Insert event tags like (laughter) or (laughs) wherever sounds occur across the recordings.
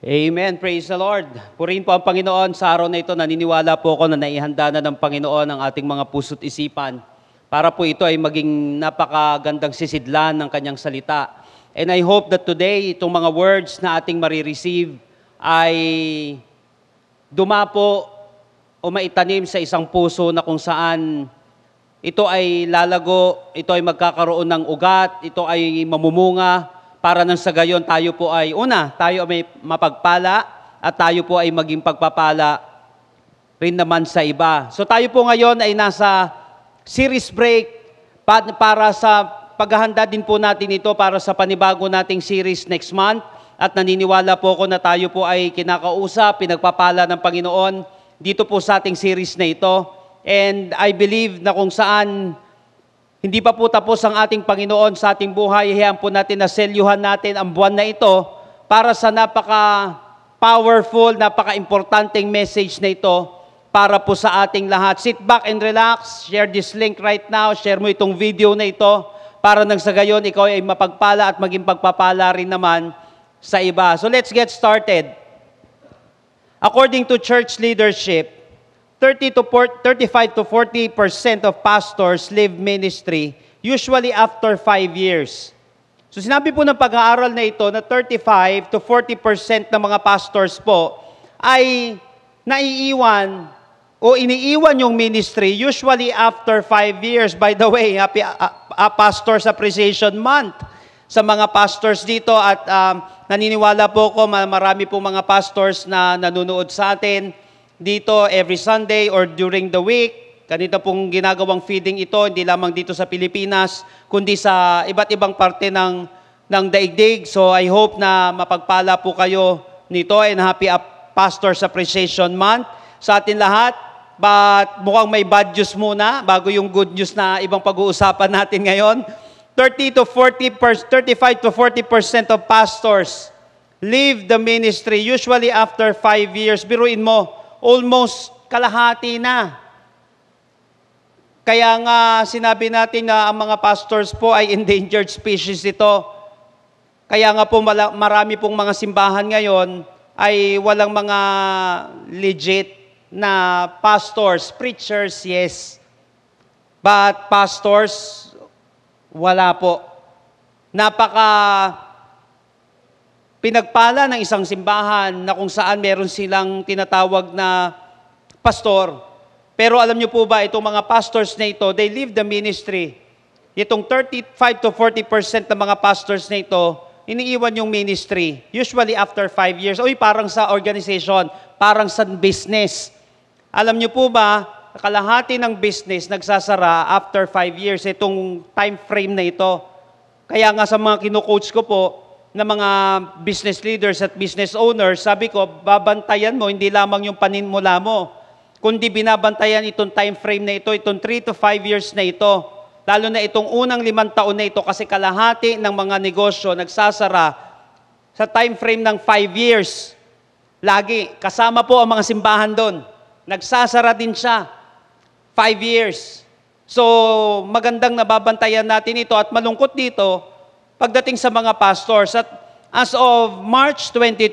Amen. Praise the Lord. Purihin po ang Panginoon sa araw na ito. Naniniwala po ako na naihanda na ng Panginoon ang ating mga puso't isipan para po ito ay maging napakagandang sisidlan ng kanyang salita. And I hope that today, itong mga words na ating marireceive ay dumapo o maitanim sa isang puso na kung saan ito ay lalago, ito ay magkakaroon ng ugat, ito ay mamumunga, para nang sa gayon tayo po ay, una, tayo may mapagpala at tayo po ay maging pagpapala rin naman sa iba. So tayo po ngayon ay nasa series break para sa paghahanda din po natin ito para sa panibago nating series next month. At naniniwala po ako na tayo po ay kinakausap, pinagpapala ng Panginoon dito po sa ating series na ito. And I believe na kung saan hindi pa po tapos ang ating Panginoon sa ating buhay. Hiyaan po natin na selyuhan natin ang buwan na ito para sa napaka powerful, napaka-importanting message na ito para po sa ating lahat. Sit back and relax. Share this link right now. Share mo itong video na ito para nang sa gayon ikaw ay mapagpala at maging pagpapala rin naman sa iba. So let's get started. According to church leadership, 30 to 40, 35 to 40 percent of pastors leave ministry usually after 5 years. So sinabi po ng pag-aaral na ito na 35 to 40 percent ng mga pastors po ay naiiwan o iniiwan yung ministry usually after 5 years. By the way, happy uh, uh, Pastors Appreciation Month sa mga pastors dito at um, naniniwala po ko marami po mga pastors na nanonood sa atin dito every Sunday or during the week. Kanito pong ginagawang feeding ito, hindi lamang dito sa Pilipinas, kundi sa iba't ibang parte ng, ng daigdig. So I hope na mapagpala po kayo nito and happy up Pastor's Appreciation Month sa atin lahat. But mukhang may bad news muna bago yung good news na ibang pag-uusapan natin ngayon. 30 to 40 per, 35 to 40 percent of pastors leave the ministry usually after 5 years. Biruin mo, almost kalahati na. Kaya nga sinabi natin na ang mga pastors po ay endangered species ito. Kaya nga po marami pong mga simbahan ngayon ay walang mga legit na pastors, preachers, yes. But pastors, wala po. Napaka pinagpala ng isang simbahan na kung saan meron silang tinatawag na pastor. Pero alam niyo po ba, itong mga pastors na ito, they leave the ministry. Itong 35 to 40% ng mga pastors na ito, iniiwan yung ministry. Usually after 5 years, uy, parang sa organization, parang sa business. Alam niyo po ba, kalahati ng business nagsasara after 5 years, itong time frame na ito. Kaya nga sa mga kino-coach ko po, na mga business leaders at business owners, sabi ko, babantayan mo hindi lamang yung paninmula mo, kundi binabantayan itong time frame na ito, itong 3 to 5 years na ito. Lalo na itong unang limang taon na ito kasi kalahati ng mga negosyo nagsasara sa time frame ng 5 years. Lagi, kasama po ang mga simbahan doon. Nagsasara din siya. 5 years. So, magandang nababantayan natin ito at malungkot dito, pagdating sa mga pastors. At as of March 22,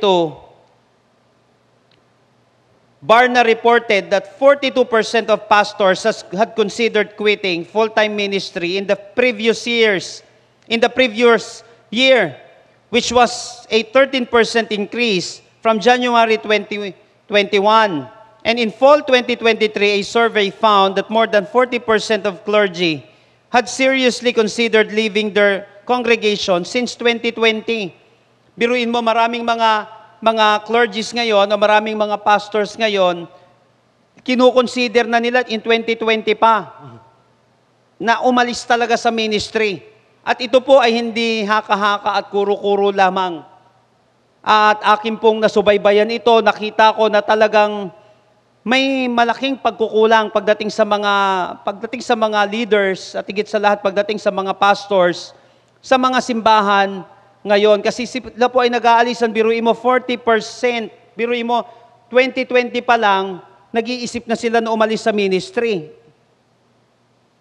Barna reported that 42% of pastors had considered quitting full-time ministry in the previous years, in the previous year, which was a 13% increase from January 2021. And in fall 2023, a survey found that more than 40% of clergy had seriously considered leaving their congregation since 2020. Biruin mo maraming mga mga clergies ngayon o maraming mga pastors ngayon kinukonsider na nila in 2020 pa na umalis talaga sa ministry. At ito po ay hindi haka-haka at kuro-kuro lamang. At akin pong nasubaybayan ito, nakita ko na talagang may malaking pagkukulang pagdating sa mga pagdating sa mga leaders at higit sa lahat pagdating sa mga pastors sa mga simbahan ngayon. Kasi sila po ay nag-aalis ang biruin mo 40%. Biruin mo 2020 pa lang, nag-iisip na sila na umalis sa ministry.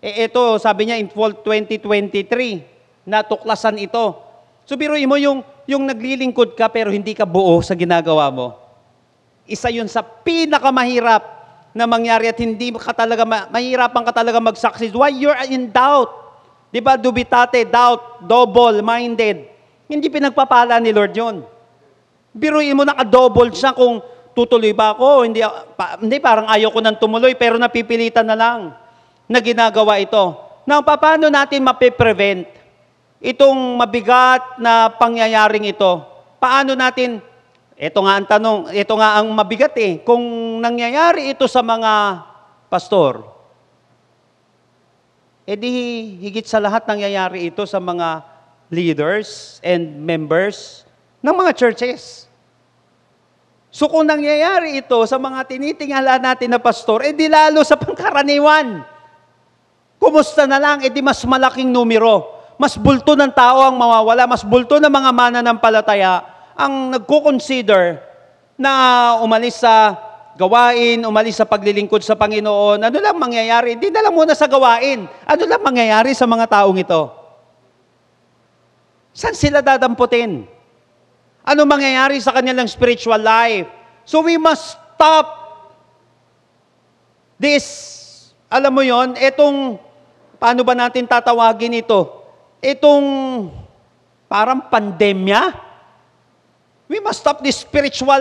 E eh, ito, sabi niya in fall 2023, natuklasan ito. So biruin mo yung, yung naglilingkod ka pero hindi ka buo sa ginagawa mo. Isa yun sa pinakamahirap na mangyari at hindi ka talaga, ma- mahirapan ka talaga mag-succeed. Why you're in doubt? Di ba, dubitate, doubt, double-minded. Hindi pinagpapala ni Lord yon. Biruin mo naka-double siya kung tutuloy ba ako, hindi, pa, hindi parang ayaw ko nang tumuloy, pero napipilitan na lang na ginagawa ito. Now, paano natin mapiprevent itong mabigat na pangyayaring ito? Paano natin, ito nga ang tanong, ito nga ang mabigat eh, kung nangyayari ito sa mga pastor, eh di higit sa lahat nangyayari ito sa mga leaders and members ng mga churches. So kung nangyayari ito sa mga tinitingala natin na pastor, eh di lalo sa pangkaraniwan. Kumusta na lang, eh di mas malaking numero. Mas bulto ng tao ang mawawala, mas bulto ng mga mananampalataya ang nagko-consider na umalis sa gawain, umalis sa paglilingkod sa Panginoon, ano lang mangyayari? Hindi na lang muna sa gawain. Ano lang mangyayari sa mga taong ito? Saan sila dadamputin? Ano mangyayari sa kanilang spiritual life? So we must stop this. Alam mo yon itong, paano ba natin tatawagin ito? Itong parang pandemya? We must stop this spiritual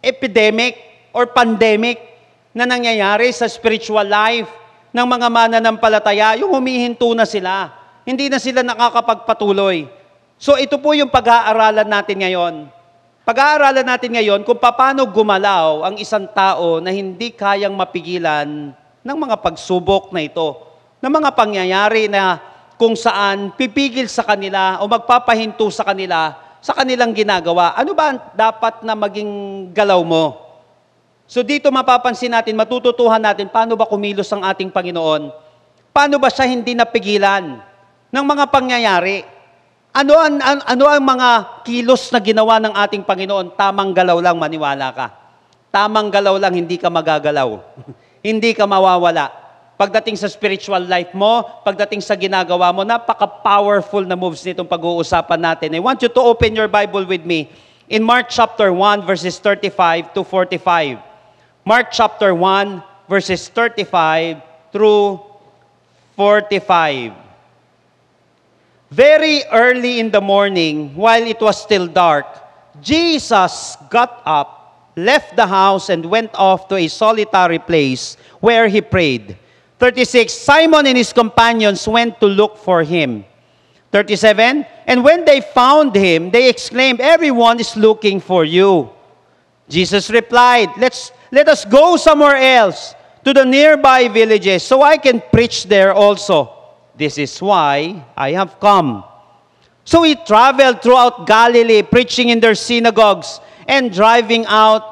epidemic or pandemic na nangyayari sa spiritual life ng mga mananampalataya, yung humihinto na sila. Hindi na sila nakakapagpatuloy. So ito po yung pag-aaralan natin ngayon. Pag-aaralan natin ngayon kung paano gumalaw ang isang tao na hindi kayang mapigilan ng mga pagsubok na ito, ng mga pangyayari na kung saan pipigil sa kanila o magpapahinto sa kanila sa kanilang ginagawa. Ano ba dapat na maging galaw mo? So dito mapapansin natin, matututuhan natin paano ba kumilos ang ating Panginoon? Paano ba siya hindi napigilan ng mga pangyayari? Ano ang, an, ano ang mga kilos na ginawa ng ating Panginoon? Tamang galaw lang, maniwala ka. Tamang galaw lang, hindi ka magagalaw. (laughs) hindi ka mawawala. Pagdating sa spiritual life mo, pagdating sa ginagawa mo, napaka-powerful na moves nitong pag-uusapan natin. I want you to open your Bible with me in Mark chapter 1 verses 35 to 45. Mark chapter 1, verses 35 through 45. Very early in the morning, while it was still dark, Jesus got up, left the house, and went off to a solitary place where he prayed. 36, Simon and his companions went to look for him. 37, and when they found him, they exclaimed, Everyone is looking for you. Jesus replied, Let's let us go somewhere else to the nearby villages so I can preach there also. This is why I have come. So he traveled throughout Galilee, preaching in their synagogues and driving out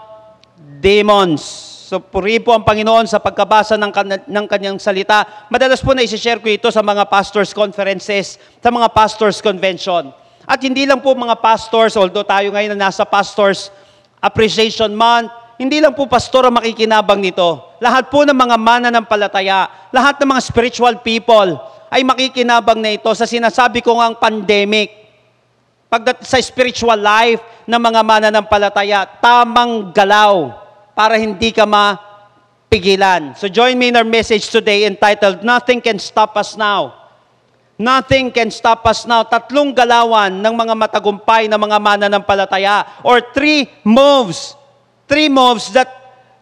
demons. So puri po ang Panginoon sa pagkabasa ng, kan- ng kanyang salita. Madalas po na isishare ko ito sa mga pastors' conferences, sa mga pastors' convention. At hindi lang po mga pastors, although tayo ngayon na nasa pastors' appreciation month, hindi lang po pastor ang makikinabang nito. Lahat po ng mga mana ng palataya, lahat ng mga spiritual people ay makikinabang na ito sa sinasabi ko ngang pandemic. Pag sa spiritual life ng mga mana ng palataya, tamang galaw para hindi ka mapigilan. So join me in our message today entitled, Nothing Can Stop Us Now. Nothing can stop us now. Tatlong galawan ng mga matagumpay na mga mananampalataya or three moves Three moves that,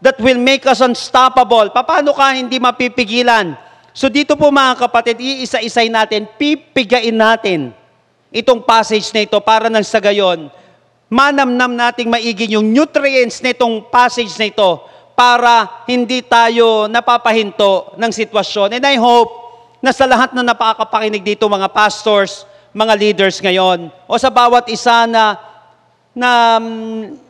that will make us unstoppable. Paano ka hindi mapipigilan? So dito po mga kapatid, iisa-isay natin, pipigain natin itong passage na ito para nang sa gayon, manamnam nating maigin yung nutrients nitong passage na ito para hindi tayo napapahinto ng sitwasyon. And I hope na sa lahat na napakapakinig dito mga pastors, mga leaders ngayon, o sa bawat isa na, na mm,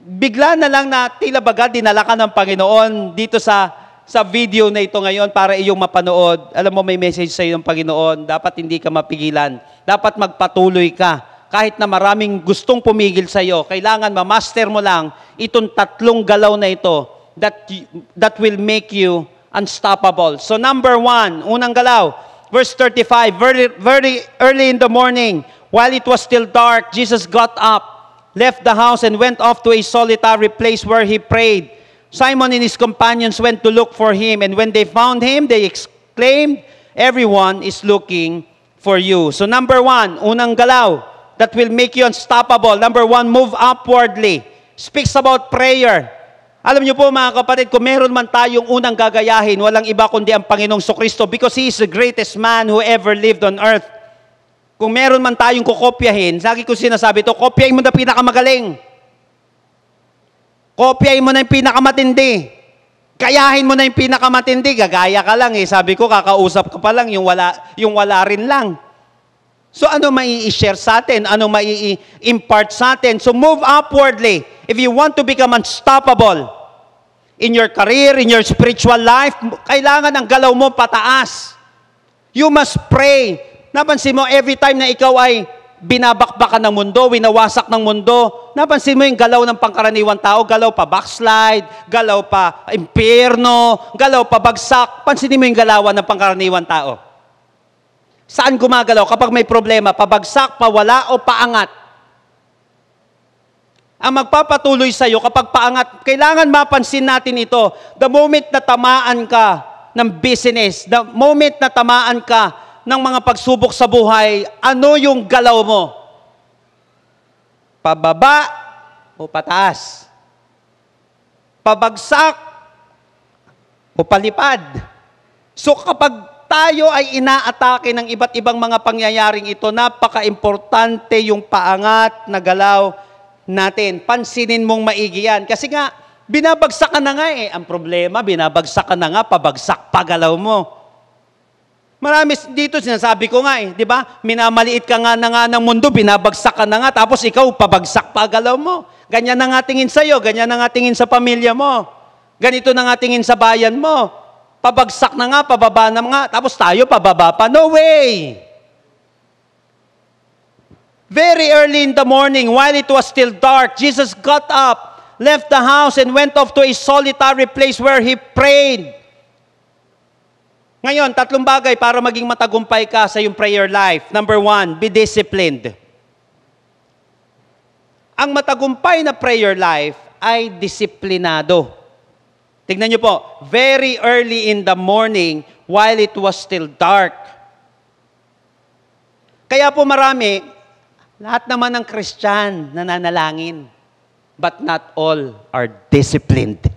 bigla na lang na tila baga dinala ka ng Panginoon dito sa sa video na ito ngayon para iyong mapanood. Alam mo, may message sa iyo ng Panginoon. Dapat hindi ka mapigilan. Dapat magpatuloy ka. Kahit na maraming gustong pumigil sa iyo, kailangan ma-master mo lang itong tatlong galaw na ito that, that will make you unstoppable. So number one, unang galaw, verse 35, very, very early in the morning, while it was still dark, Jesus got up left the house and went off to a solitary place where he prayed. Simon and his companions went to look for him, and when they found him, they exclaimed, Everyone is looking for you. So, number one, unang galaw that will make you unstoppable. Number one, move upwardly. Speaks about prayer. Alam niyo po mga kapatid, kung meron man tayong unang gagayahin, walang iba kundi ang Panginoong Sokristo because He is the greatest man who ever lived on earth. Kung meron man tayong kukopyahin, lagi ko sinasabi to, kopyahin mo na pinakamagaling. Kopyahin mo na yung pinakamatindi. Kayahin mo na yung pinakamatindi. Gagaya ka lang eh. Sabi ko, kakausap ka pa lang, yung wala, yung wala rin lang. So ano mai-share sa atin? Ano mai-impart sa atin? So move upwardly. If you want to become unstoppable in your career, in your spiritual life, kailangan ang galaw mo pataas. You must pray. Napansin mo, every time na ikaw ay binabakbakan ng mundo, winawasak ng mundo, napansin mo yung galaw ng pangkaraniwang tao, galaw pa backslide, galaw pa impierno, galaw pa bagsak, pansinin mo yung galawan ng pangkaraniwang tao. Saan gumagalaw? Kapag may problema, pabagsak, pawala o paangat. Ang magpapatuloy sa'yo kapag paangat, kailangan mapansin natin ito. The moment na tamaan ka ng business, the moment na tamaan ka ng mga pagsubok sa buhay, ano yung galaw mo? Pababa o pataas? Pabagsak o palipad? So kapag tayo ay inaatake ng iba't ibang mga pangyayaring ito, napaka-importante yung paangat na galaw natin. Pansinin mong maigi yan. Kasi nga, binabagsak ka na nga eh. Ang problema, binabagsak ka na nga, pabagsak pa mo. Marami dito sinasabi ko nga eh, di ba? Minamaliit ka nga na nga ng mundo, binabagsak ka na nga, tapos ikaw pabagsak pa galaw mo. Ganyan na nga tingin sa'yo, ganyan na nga tingin sa pamilya mo. Ganito na nga tingin sa bayan mo. Pabagsak na nga, pababa na nga, tapos tayo pababa pa. No way! Very early in the morning, while it was still dark, Jesus got up, left the house, and went off to a solitary place where he prayed. Ngayon, tatlong bagay para maging matagumpay ka sa iyong prayer life. Number one, be disciplined. Ang matagumpay na prayer life ay disiplinado. Tignan niyo po, very early in the morning while it was still dark. Kaya po marami, lahat naman ng Christian nananalangin, but not all are disciplined.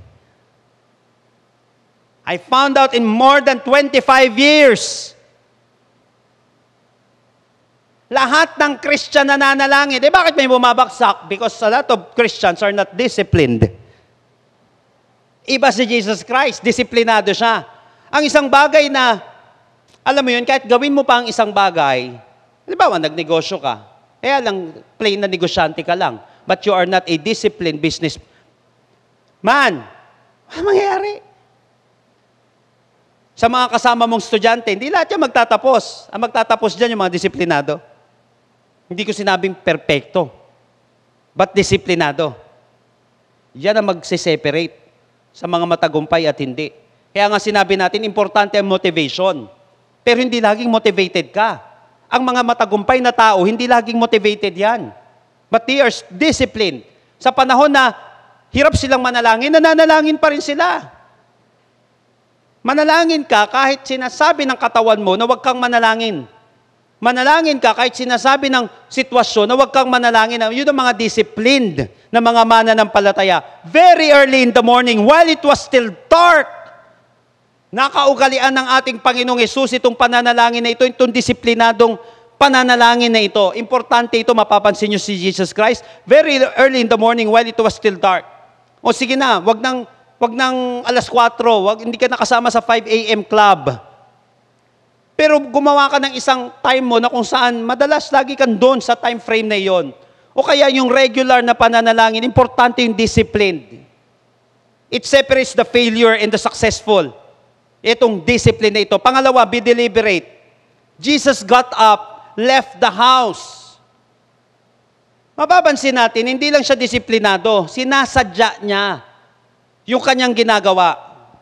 I found out in more than 25 years. Lahat ng Christian na nanalangin, eh bakit may bumabagsak? Because a lot of Christians are not disciplined. Iba si Jesus Christ, disiplinado siya. Ang isang bagay na, alam mo yun, kahit gawin mo pa ang isang bagay, halimbawa, nagnegosyo ka, kaya lang, plain na negosyante ka lang, but you are not a disciplined business man. Ano mangyayari? sa mga kasama mong estudyante, hindi lahat yan magtatapos. Ang magtatapos dyan yung mga disiplinado. Hindi ko sinabing perpekto. but disiplinado. Yan ang magse-separate sa mga matagumpay at hindi. Kaya nga sinabi natin, importante ang motivation. Pero hindi laging motivated ka. Ang mga matagumpay na tao, hindi laging motivated yan. But they are disciplined. Sa panahon na hirap silang manalangin, nananalangin pa rin sila. Manalangin ka kahit sinasabi ng katawan mo na huwag kang manalangin. Manalangin ka kahit sinasabi ng sitwasyon na huwag kang manalangin. Yun ang mga disciplined na mga mananampalataya. Very early in the morning, while it was still dark, nakaugalian ng ating Panginoong Yesus itong pananalangin na ito, itong disiplinadong pananalangin na ito. Importante ito, mapapansin nyo si Jesus Christ. Very early in the morning while it was still dark. O sige na, wag nang Wag nang alas 4, wag hindi ka nakasama sa 5 AM club. Pero gumawa ka ng isang time mo na kung saan madalas lagi kang doon sa time frame na iyon. O kaya yung regular na pananalangin, importante yung disciplined. It separates the failure and the successful. Itong discipline na ito. Pangalawa, be deliberate. Jesus got up, left the house. Mababansin natin, hindi lang siya disiplinado, sinasadya niya yung kanyang ginagawa.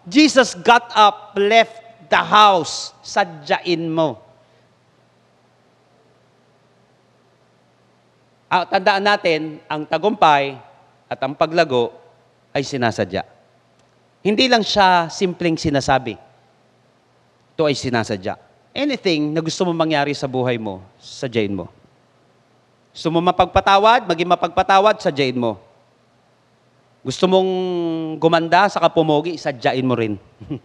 Jesus got up, left the house. Sadyain mo. Ah, tandaan natin, ang tagumpay at ang paglago ay sinasadya. Hindi lang siya simpleng sinasabi. Ito ay sinasadya. Anything na gusto mo mangyari sa buhay mo, sadyain mo. Gusto mo mapagpatawad, maging mapagpatawad, sadyain mo. Gusto mong gumanda sa kapumogi, sadyain mo rin. (laughs)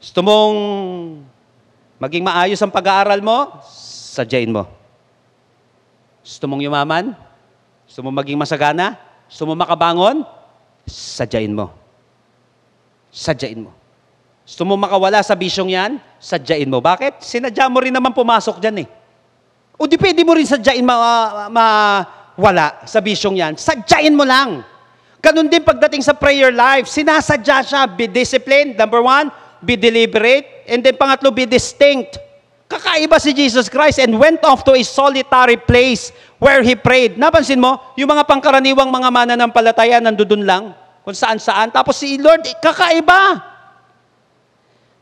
Gusto mong maging maayos ang pag-aaral mo, sadyain mo. Gusto mong yumaman? Gusto mong maging masagana? Gusto mong makabangon? Sadyain mo. Sadyain mo. Gusto mong makawala sa bisyong yan? Sadyain mo. Bakit? Sinadya mo rin naman pumasok dyan eh. O di pwede mo rin sadyain ma, ma, wala sa bisyong yan, sadyain mo lang. Ganun din pagdating sa prayer life, sinasadya siya, be disciplined, number one, be deliberate, and then pangatlo, be distinct. Kakaiba si Jesus Christ and went off to a solitary place where he prayed. Napansin mo, yung mga pangkaraniwang mga mananampalataya nandoon lang, kung saan-saan. Tapos si Lord, eh, kakaiba.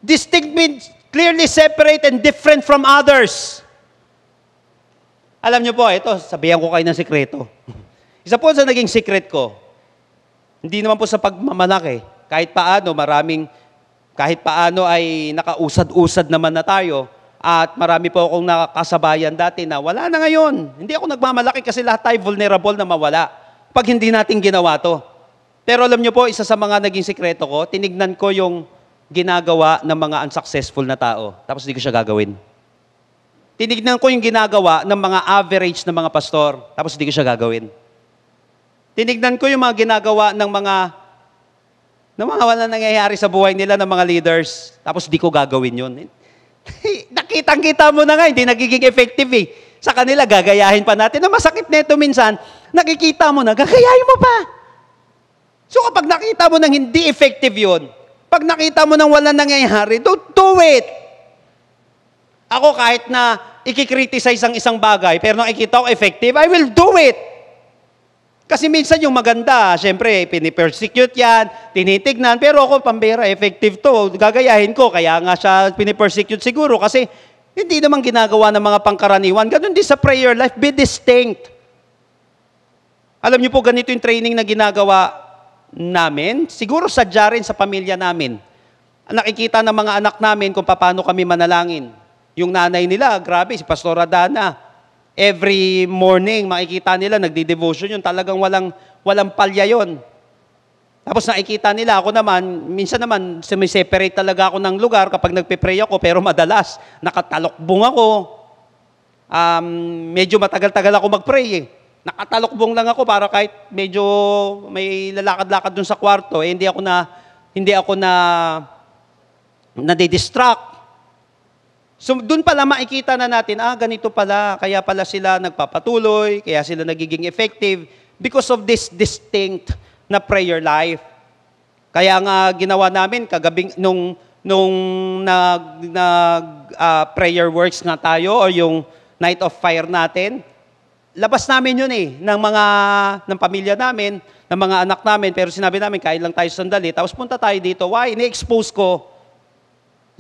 Distinct means clearly separate and different from others. Alam niyo po, ito, sabihan ko kayo ng sikreto. (laughs) Isa po sa naging secret ko, hindi naman po sa pagmamalaki, kahit paano maraming, kahit paano ay nakausad-usad naman na tayo, at marami po akong nakakasabayan dati na wala na ngayon. Hindi ako nagmamalaki kasi lahat tayo vulnerable na mawala pag hindi natin ginawa to. Pero alam niyo po, isa sa mga naging sikreto ko, tinignan ko yung ginagawa ng mga unsuccessful na tao. Tapos hindi ko siya gagawin tinignan ko yung ginagawa ng mga average ng mga pastor, tapos hindi ko siya gagawin. Tinignan ko yung mga ginagawa ng mga ng mga wala nangyayari sa buhay nila ng mga leaders, tapos hindi ko gagawin yun. (laughs) Nakitang-kita mo na nga, hindi nagiging effective eh. Sa kanila, gagayahin pa natin. Na masakit nito minsan, nakikita mo na, gagayahin mo pa. So kapag nakita mo nang hindi effective yun, pag nakita mo nang wala nangyayari, don't do it. Ako kahit na ikikriticize ang isang bagay, pero nakikita ko effective, I will do it. Kasi minsan yung maganda, syempre, pinipersecute yan, tinitignan, pero ako pambira, effective to, gagayahin ko, kaya nga siya pinipersecute siguro, kasi hindi naman ginagawa ng mga pangkaraniwan. Ganon din sa prayer life, be distinct. Alam niyo po, ganito yung training na ginagawa namin, siguro sadya rin sa pamilya namin. Nakikita ng mga anak namin kung paano kami manalangin. Yung nanay nila, grabe, si Pastora Dana. Every morning, makikita nila, nagdi-devotion yun. Talagang walang, walang palya yun. Tapos nakikita nila, ako naman, minsan naman, sumiseparate talaga ako ng lugar kapag nagpe-pray ako, pero madalas, nakatalokbong ako. Um, medyo matagal-tagal ako mag-pray eh. Nakatalokbong lang ako para kahit medyo may lalakad-lakad dun sa kwarto, eh, hindi ako na, hindi ako na, nadidistract So doon pala makikita na natin, ah, ganito pala, kaya pala sila nagpapatuloy, kaya sila nagiging effective because of this distinct na prayer life. Kaya nga ginawa namin kagabi nung nung nag, nag uh, prayer works na tayo o yung night of fire natin, labas namin yun eh, ng mga, ng pamilya namin, ng mga anak namin, pero sinabi namin, kain lang tayo sandali, tapos punta tayo dito, why? Ini-expose ko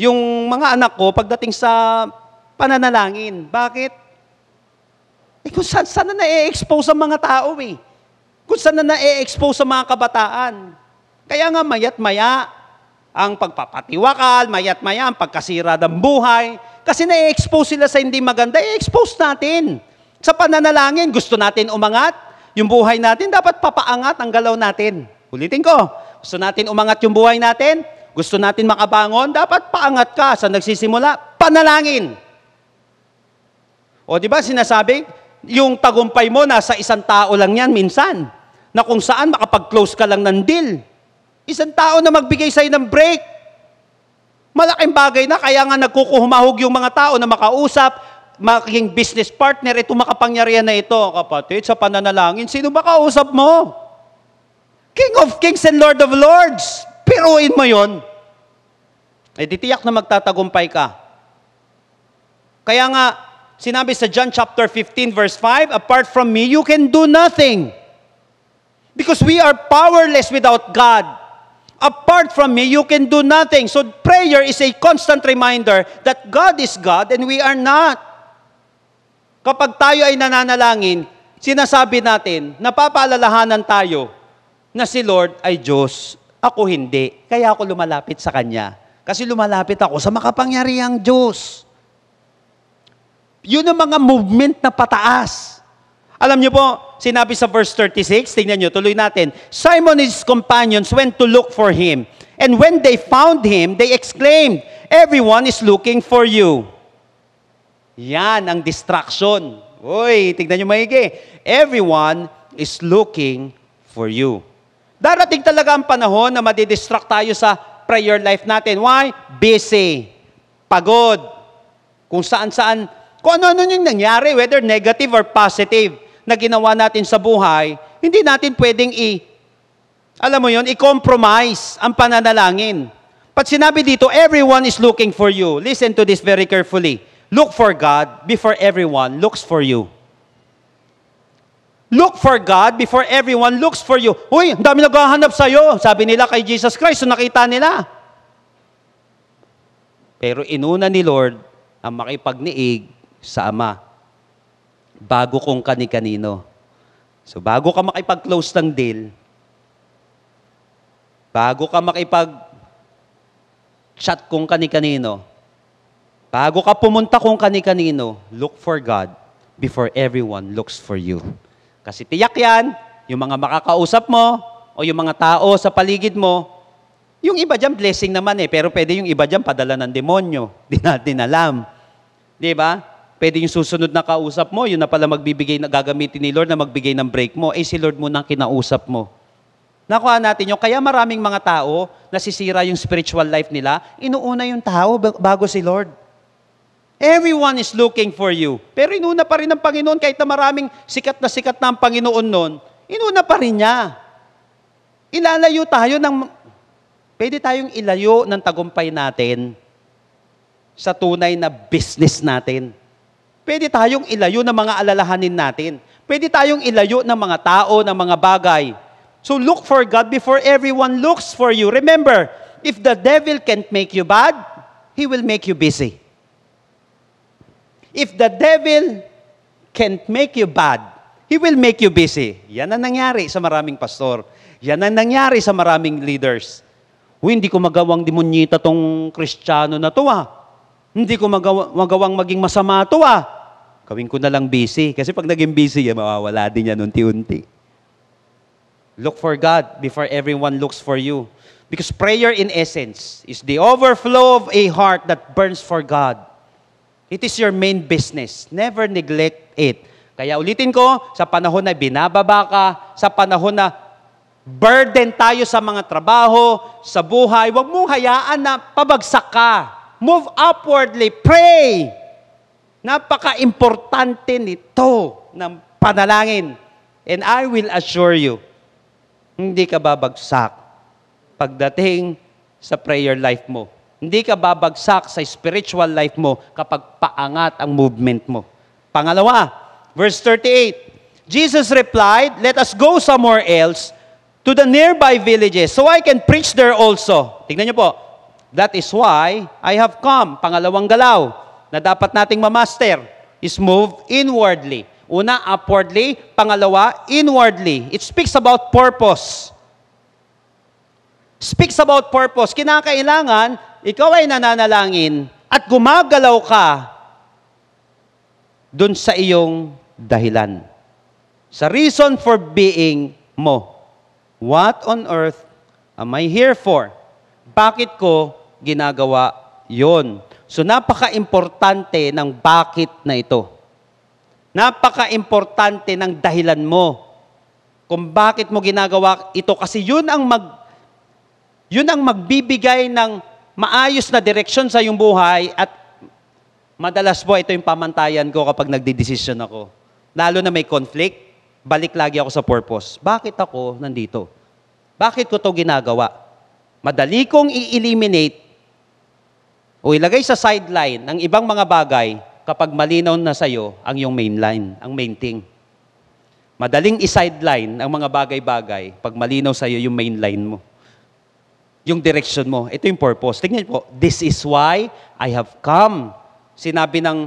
yung mga anak ko pagdating sa pananalangin. Bakit? Eh kung saan, saan na na-expose ang mga tao eh. Kung saan na na-expose sa mga kabataan. Kaya nga mayat maya ang pagpapatiwakal, mayat maya ang pagkasira ng buhay. Kasi na-expose sila sa hindi maganda, i-expose natin. Sa pananalangin, gusto natin umangat. Yung buhay natin, dapat papaangat ang galaw natin. Ulitin ko, gusto natin umangat yung buhay natin, gusto natin makabangon, dapat paangat ka sa nagsisimula, panalangin. O di ba sinasabi, yung tagumpay mo nasa isang tao lang yan minsan, na kung saan makapag-close ka lang ng deal. Isang tao na magbigay sa'yo ng break. Malaking bagay na, kaya nga nagkukuhumahog yung mga tao na makausap, maging business partner, ito makapangyarihan na ito, kapatid, sa pananalangin. Sino ba kausap mo? King of kings and Lord of lords biruin mo yon, eh titiyak na magtatagumpay ka. Kaya nga, sinabi sa John chapter 15 verse 5, apart from me, you can do nothing. Because we are powerless without God. Apart from me, you can do nothing. So prayer is a constant reminder that God is God and we are not. Kapag tayo ay nananalangin, sinasabi natin, napapaalalahanan tayo na si Lord ay Diyos ako hindi. Kaya ako lumalapit sa Kanya. Kasi lumalapit ako sa makapangyarihang Diyos. Yun ang mga movement na pataas. Alam niyo po, sinabi sa verse 36, tingnan niyo, tuloy natin. Simon and his companions went to look for him. And when they found him, they exclaimed, Everyone is looking for you. Yan ang distraction. Uy, tingnan niyo maigi. Everyone is looking for you. Darating talaga ang panahon na madidistract tayo sa prayer life natin. Why? Busy. Pagod. Kung saan-saan, kung ano-ano yung nangyari, whether negative or positive, na ginawa natin sa buhay, hindi natin pwedeng i- alam mo yon i-compromise ang pananalangin. Pat sinabi dito, everyone is looking for you. Listen to this very carefully. Look for God before everyone looks for you. Look for God before everyone looks for you. Uy, ang dami naghahanap sa iyo. Sabi nila kay Jesus Christ, so nakita nila. Pero inuna ni Lord ang makipagniig sa Ama bago kung kani-kanino. So bago ka makipag-close ng deal, bago ka makipag-chat kung kani-kanino, bago ka pumunta kung kani-kanino, look for God before everyone looks for you. Kasi tiyak yan, yung mga makakausap mo o yung mga tao sa paligid mo, yung iba dyan blessing naman eh, pero pwede yung iba dyan padala ng demonyo. (laughs) Di natin alam. Di ba? Pwede yung susunod na kausap mo, yun na pala magbibigay, na gagamitin ni Lord na magbigay ng break mo, eh si Lord mo nang kinausap mo. Nakuha natin yung, kaya maraming mga tao, nasisira yung spiritual life nila, inuuna yung tao bago si Lord. Everyone is looking for you. Pero inuna pa rin ng Panginoon, kahit na maraming sikat na sikat na ang Panginoon noon, inuna pa rin niya. Ilalayo tayo ng, pwede tayong ilayo ng tagumpay natin sa tunay na business natin. Pwede tayong ilayo ng mga alalahanin natin. Pwede tayong ilayo ng mga tao, ng mga bagay. So look for God before everyone looks for you. Remember, if the devil can't make you bad, he will make you busy. If the devil can't make you bad, he will make you busy. Yan ang nangyari sa maraming pastor. Yan ang nangyari sa maraming leaders. Uy, hindi ko magawang demonyita tong kristyano na to ah. Hindi ko magawa, magawang maging masama to ah. Gawin ko na lang busy. Kasi pag naging busy, eh, mawawala din yan unti-unti. Look for God before everyone looks for you. Because prayer in essence is the overflow of a heart that burns for God. It is your main business. Never neglect it. Kaya ulitin ko, sa panahon na binababa ka, sa panahon na burden tayo sa mga trabaho, sa buhay, huwag mong hayaan na pabagsak ka. Move upwardly. Pray. Napaka-importante nito ng panalangin. And I will assure you, hindi ka babagsak pagdating sa prayer life mo. Hindi ka babagsak sa spiritual life mo kapag paangat ang movement mo. Pangalawa, verse 38. Jesus replied, Let us go somewhere else to the nearby villages so I can preach there also. Tingnan niyo po. That is why I have come. Pangalawang galaw na dapat nating mamaster is move inwardly. Una, upwardly. Pangalawa, inwardly. It speaks about purpose speaks about purpose. Kinakailangan, ikaw ay nananalangin at gumagalaw ka dun sa iyong dahilan. Sa reason for being mo. What on earth am I here for? Bakit ko ginagawa yon? So napaka-importante ng bakit na ito. Napaka-importante ng dahilan mo kung bakit mo ginagawa ito kasi yun ang mag yun ang magbibigay ng maayos na direksyon sa iyong buhay at madalas po ito yung pamantayan ko kapag nagdidesisyon ako. Lalo na may conflict, balik lagi ako sa purpose. Bakit ako nandito? Bakit ko to ginagawa? Madali kong i-eliminate o ilagay sa sideline ang ibang mga bagay kapag malinaw na sa iyo ang iyong mainline, ang main thing. Madaling i-sideline ang mga bagay-bagay pag malinaw sa iyo yung mainline mo yung direction mo. Ito yung purpose. Tingnan po, this is why I have come. Sinabi ng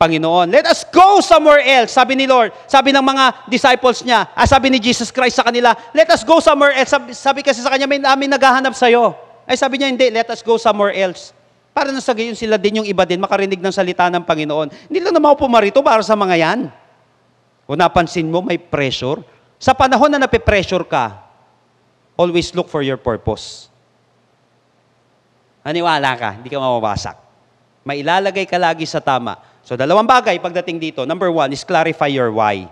Panginoon, let us go somewhere else. Sabi ni Lord, sabi ng mga disciples niya, ah, sabi ni Jesus Christ sa kanila, let us go somewhere else. Sabi, sabi kasi sa kanya, may namin ah, naghahanap sa'yo. Ay sabi niya, hindi, let us go somewhere else. Para na sa gayon sila din yung iba din makarinig ng salita ng Panginoon. Hindi lang na maupumarito para sa mga yan. Kung napansin mo, may pressure. Sa panahon na nape-pressure ka, always look for your purpose. Maniwala ka, hindi ka mawawasak. Mailalagay ka lagi sa tama. So, dalawang bagay pagdating dito. Number one is clarify your why.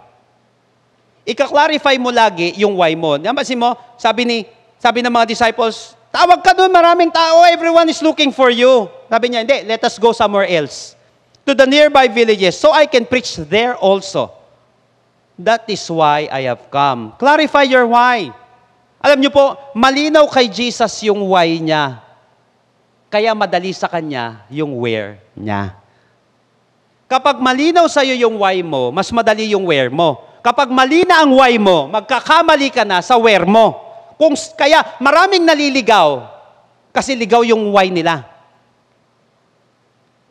Ika-clarify mo lagi yung why mo. Napansin mo, sabi ni, sabi ng mga disciples, tawag ka doon, maraming tao, everyone is looking for you. Sabi niya, hindi, let us go somewhere else. To the nearby villages, so I can preach there also. That is why I have come. Clarify your why. Alam niyo po, malinaw kay Jesus yung why niya. Kaya madali sa kanya yung where niya. Kapag malinaw sa iyo yung why mo, mas madali yung where mo. Kapag malina ang why mo, magkakamali ka na sa where mo. Kung, kaya maraming naliligaw kasi ligaw yung why nila.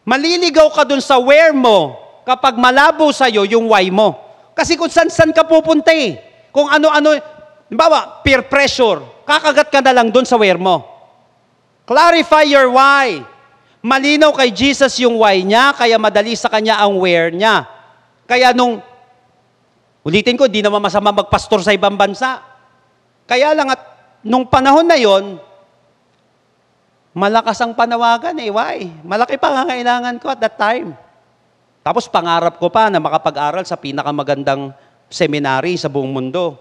Maliligaw ka dun sa where mo kapag malabo sa iyo yung why mo. Kasi kung saan-saan ka pupunta eh. Kung ano-ano, halimbawa, peer pressure, kakagat ka na lang dun sa where mo. Clarify your why. Malinaw kay Jesus yung why niya, kaya madali sa kanya ang where niya. Kaya nung, ulitin ko, di naman masama magpastor sa ibang bansa. Kaya lang at nung panahon na yon, malakas ang panawagan eh, why? Malaki pa kailangan ko at that time. Tapos pangarap ko pa na makapag-aral sa pinakamagandang seminary sa buong mundo.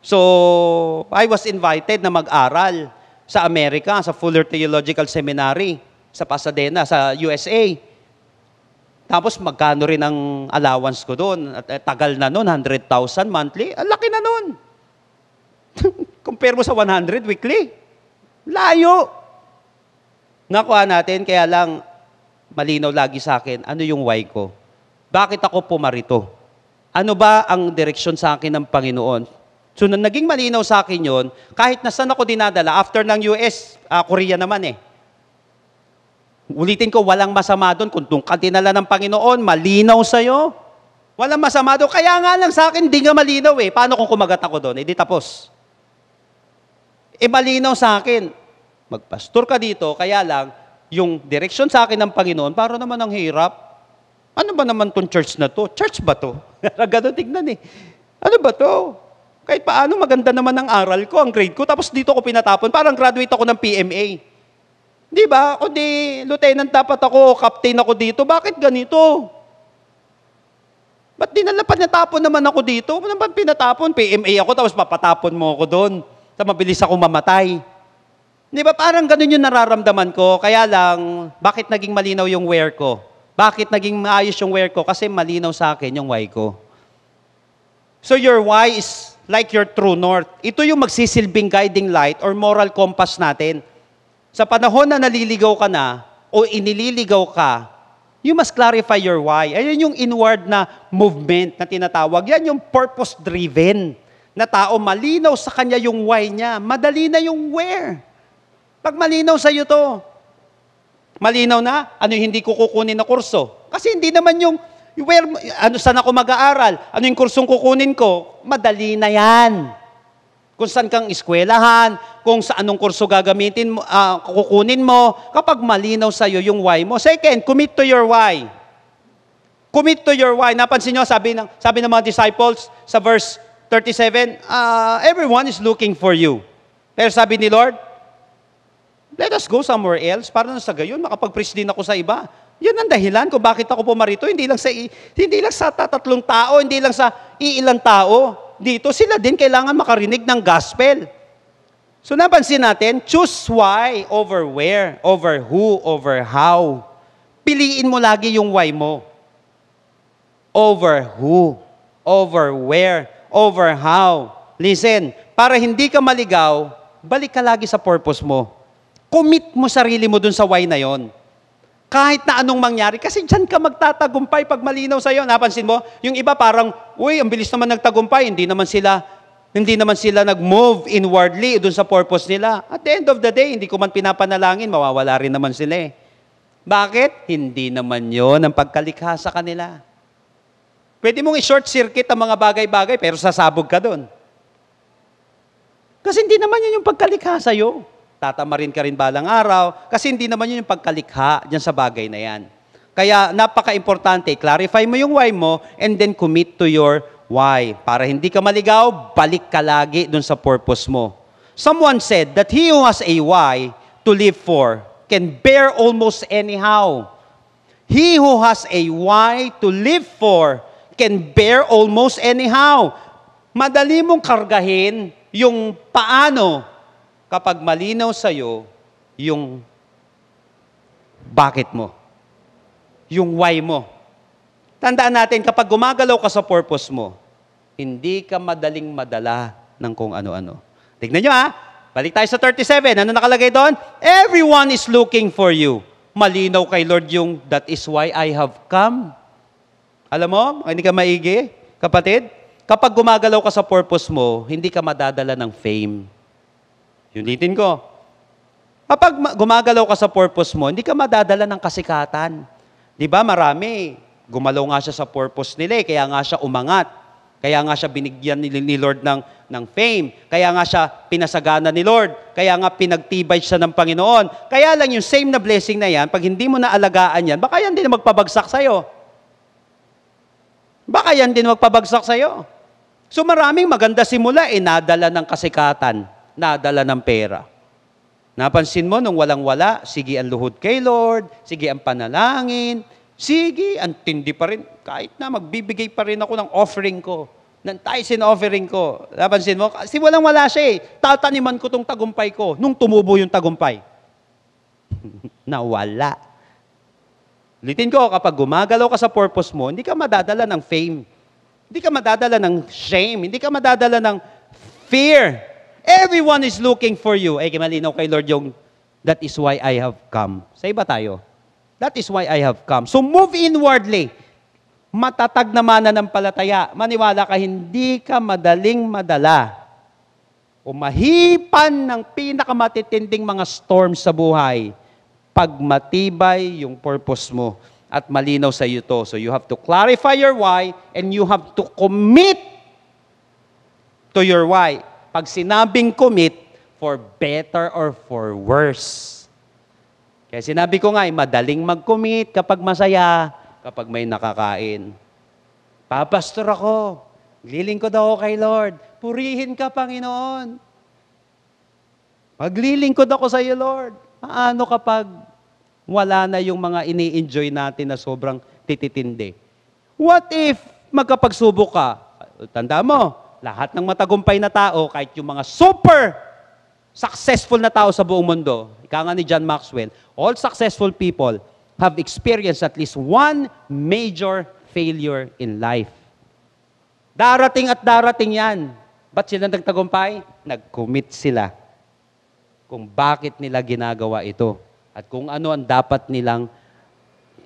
So, I was invited na mag-aral sa Amerika, sa Fuller Theological Seminary, sa Pasadena, sa USA. Tapos magkano rin ang allowance ko doon? At, at eh, tagal na noon, 100,000 monthly. Ang laki na noon. (laughs) Compare mo sa 100 weekly. Layo. Nakuha natin, kaya lang malinaw lagi sa akin, ano yung why ko? Bakit ako pumarito? Ano ba ang direksyon sa akin ng Panginoon? So, nang naging malinaw sa akin yon, kahit nasan ako dinadala, after ng US, uh, ah, Korea naman eh. Ulitin ko, walang masama doon. Kung doon ka dinala ng Panginoon, malinaw sa'yo. Walang masama doon. Kaya nga lang sa akin, di nga malinaw eh. Paano kung kumagat ako doon? Eh, tapos. Eh, malinaw sa akin. Magpastor ka dito, kaya lang, yung direction sa akin ng Panginoon, para naman ang hirap. Ano ba naman tong church na to? Church ba to? (laughs) Ganun tignan eh. Ano ba to? kahit paano maganda naman ang aral ko, ang grade ko, tapos dito ko pinatapon, parang graduate ako ng PMA. Di ba? O di, lieutenant dapat ako, captain ako dito, bakit ganito? Ba't di na pinatapon naman ako dito? Ano Naman pinatapon, PMA ako, tapos papatapon mo ako doon. Sa mabilis ako mamatay. Di ba parang ganun yung nararamdaman ko? Kaya lang, bakit naging malinaw yung wear ko? Bakit naging maayos yung wear ko? Kasi malinaw sa akin yung why ko. So your why is like your true north. Ito yung magsisilbing guiding light or moral compass natin. Sa panahon na naliligaw ka na o inililigaw ka, you must clarify your why. Ayan yung inward na movement na tinatawag. Yan yung purpose-driven na tao. Malinaw sa kanya yung why niya. Madali na yung where. Pag malinaw sa'yo to, malinaw na, ano yung hindi ko kukunin na kurso? Kasi hindi naman yung Where, ano saan ako mag-aaral? Ano yung kursong kukunin ko? Madali na yan. Kung saan kang eskwelahan, kung sa anong kurso gagamitin mo, uh, kukunin mo, kapag malinaw sa'yo yung why mo. Second, commit to your why. Commit to your why. Napansin nyo, sabi ng, sabi ng mga disciples sa verse 37, uh, ah, everyone is looking for you. Pero sabi ni Lord, let us go somewhere else para na sa gayon, makapag-preach din ako sa iba. Yan ang dahilan kung bakit ako pumarito. Hindi lang sa, hindi lang sa tatatlong tao, hindi lang sa iilang tao. Dito sila din kailangan makarinig ng gospel. So napansin natin, choose why over where, over who, over how. Piliin mo lagi yung why mo. Over who, over where, over how. Listen, para hindi ka maligaw, balik ka lagi sa purpose mo. Commit mo sarili mo dun sa why na yon. Kahit na anong mangyari, kasi dyan ka magtatagumpay pag malinaw sa'yo. Napansin mo, yung iba parang, uy, ang bilis naman nagtagumpay, hindi naman sila hindi naman sila nag-move inwardly dun sa purpose nila. At the end of the day, hindi ko man pinapanalangin, mawawala rin naman sila eh. Bakit? Hindi naman yon ang pagkalikha sa kanila. Pwede mong i-short circuit ang mga bagay-bagay, pero sasabog ka doon. Kasi hindi naman yun yung pagkalikha sa'yo. Tatamarin ka rin balang araw. Kasi hindi naman yun yung pagkalikha dyan sa bagay na yan. Kaya napaka-importante, clarify mo yung why mo and then commit to your why. Para hindi ka maligaw, balik ka lagi dun sa purpose mo. Someone said that he who has a why to live for can bear almost anyhow. He who has a why to live for can bear almost anyhow. Madali mong kargahin yung paano kapag malinaw sa iyo yung bakit mo, yung why mo. Tandaan natin, kapag gumagalaw ka sa purpose mo, hindi ka madaling madala ng kung ano-ano. Tignan nyo ha, balik tayo sa 37. Ano nakalagay doon? Everyone is looking for you. Malinaw kay Lord yung, that is why I have come. Alam mo, hindi ka maigi, kapatid, kapag gumagalaw ka sa purpose mo, hindi ka madadala ng fame. Unitin ko. Kapag gumagalaw ka sa purpose mo, hindi ka madadala ng kasikatan. Di ba? Marami. Gumalaw nga siya sa purpose nila eh, kaya nga siya umangat. Kaya nga siya binigyan ni, ni Lord ng, ng fame. Kaya nga siya pinasagana ni Lord. Kaya nga pinagtibay siya ng Panginoon. Kaya lang yung same na blessing na yan, pag hindi mo naalagaan yan, baka yan din magpabagsak sa'yo. Baka yan din magpabagsak sa'yo. So maraming maganda simula, inadala eh, ng kasikatan nadala ng pera. Napansin mo, nung walang-wala, sige ang luhod kay Lord, sige ang panalangin, sige, ang tindi pa rin. Kahit na, magbibigay pa rin ako ng offering ko, ng tithes offering ko. Napansin mo, kasi walang-wala siya eh. Tataniman ko tong tagumpay ko nung tumubo yung tagumpay. (laughs) Nawala. Litin ko, kapag gumagalaw ka sa purpose mo, hindi ka madadala ng fame. Hindi ka madadala ng shame. Hindi ka madadala ng fear Everyone is looking for you. Eh, malinaw kay Lord yung, that is why I have come. Sa iba tayo. That is why I have come. So move inwardly. Matatag na palataya. Maniwala ka, hindi ka madaling madala. O mahipan ng pinakamatitinding mga storm sa buhay pag matibay yung purpose mo at malinaw sa iyo to. So you have to clarify your why and you have to commit to your why pag sinabing commit, for better or for worse. Kaya sinabi ko nga, eh, madaling mag-commit kapag masaya, kapag may nakakain. Papastor ako. Lilingkod ako kay Lord. Purihin ka, Panginoon. Maglilingkod ako sa iyo, Lord. Paano kapag wala na yung mga ini-enjoy natin na sobrang tititindi? What if magkapagsubok ka? Tanda mo, lahat ng matagumpay na tao, kahit yung mga super successful na tao sa buong mundo, ika nga ni John Maxwell, all successful people have experienced at least one major failure in life. Darating at darating yan. Ba't sila nagtagumpay? Nag-commit sila kung bakit nila ginagawa ito at kung ano ang dapat nilang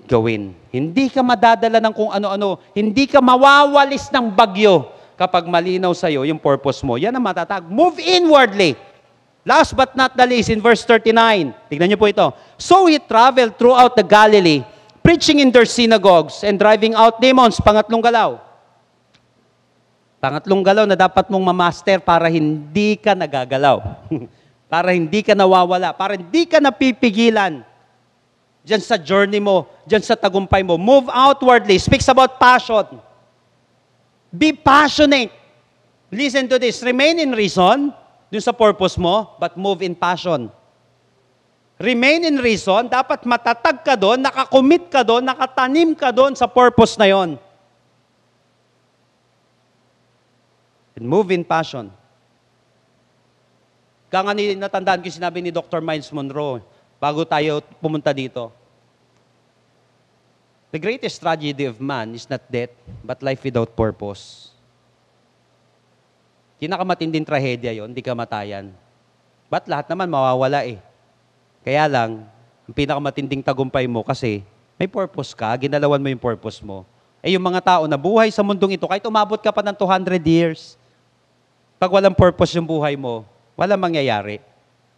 gawin. Hindi ka madadala ng kung ano-ano. Hindi ka mawawalis ng bagyo kapag malinaw sa iyo yung purpose mo, yan ang matatag. Move inwardly. Last but not the least, in verse 39, tignan niyo po ito. So he traveled throughout the Galilee, preaching in their synagogues and driving out demons. Pangatlong galaw. Pangatlong galaw na dapat mong mamaster para hindi ka nagagalaw. (laughs) para hindi ka nawawala. Para hindi ka napipigilan. Diyan sa journey mo, diyan sa tagumpay mo. Move outwardly. Speaks about passion. Be passionate. Listen to this. Remain in reason, dun sa purpose mo, but move in passion. Remain in reason, dapat matatag ka doon, nakakommit ka doon, nakatanim ka doon sa purpose na yon. And move in passion. Kaya nga natandaan ko sinabi ni Dr. Miles Monroe, bago tayo pumunta dito, The greatest tragedy of man is not death, but life without purpose. Kinakamatinding trahedya yon, hindi kamatayan. But lahat naman mawawala eh. Kaya lang, ang pinakamatinding tagumpay mo kasi may purpose ka, ginalawan mo yung purpose mo. Eh yung mga tao na buhay sa mundong ito, kahit umabot ka pa ng 200 years, pag walang purpose yung buhay mo, walang mangyayari.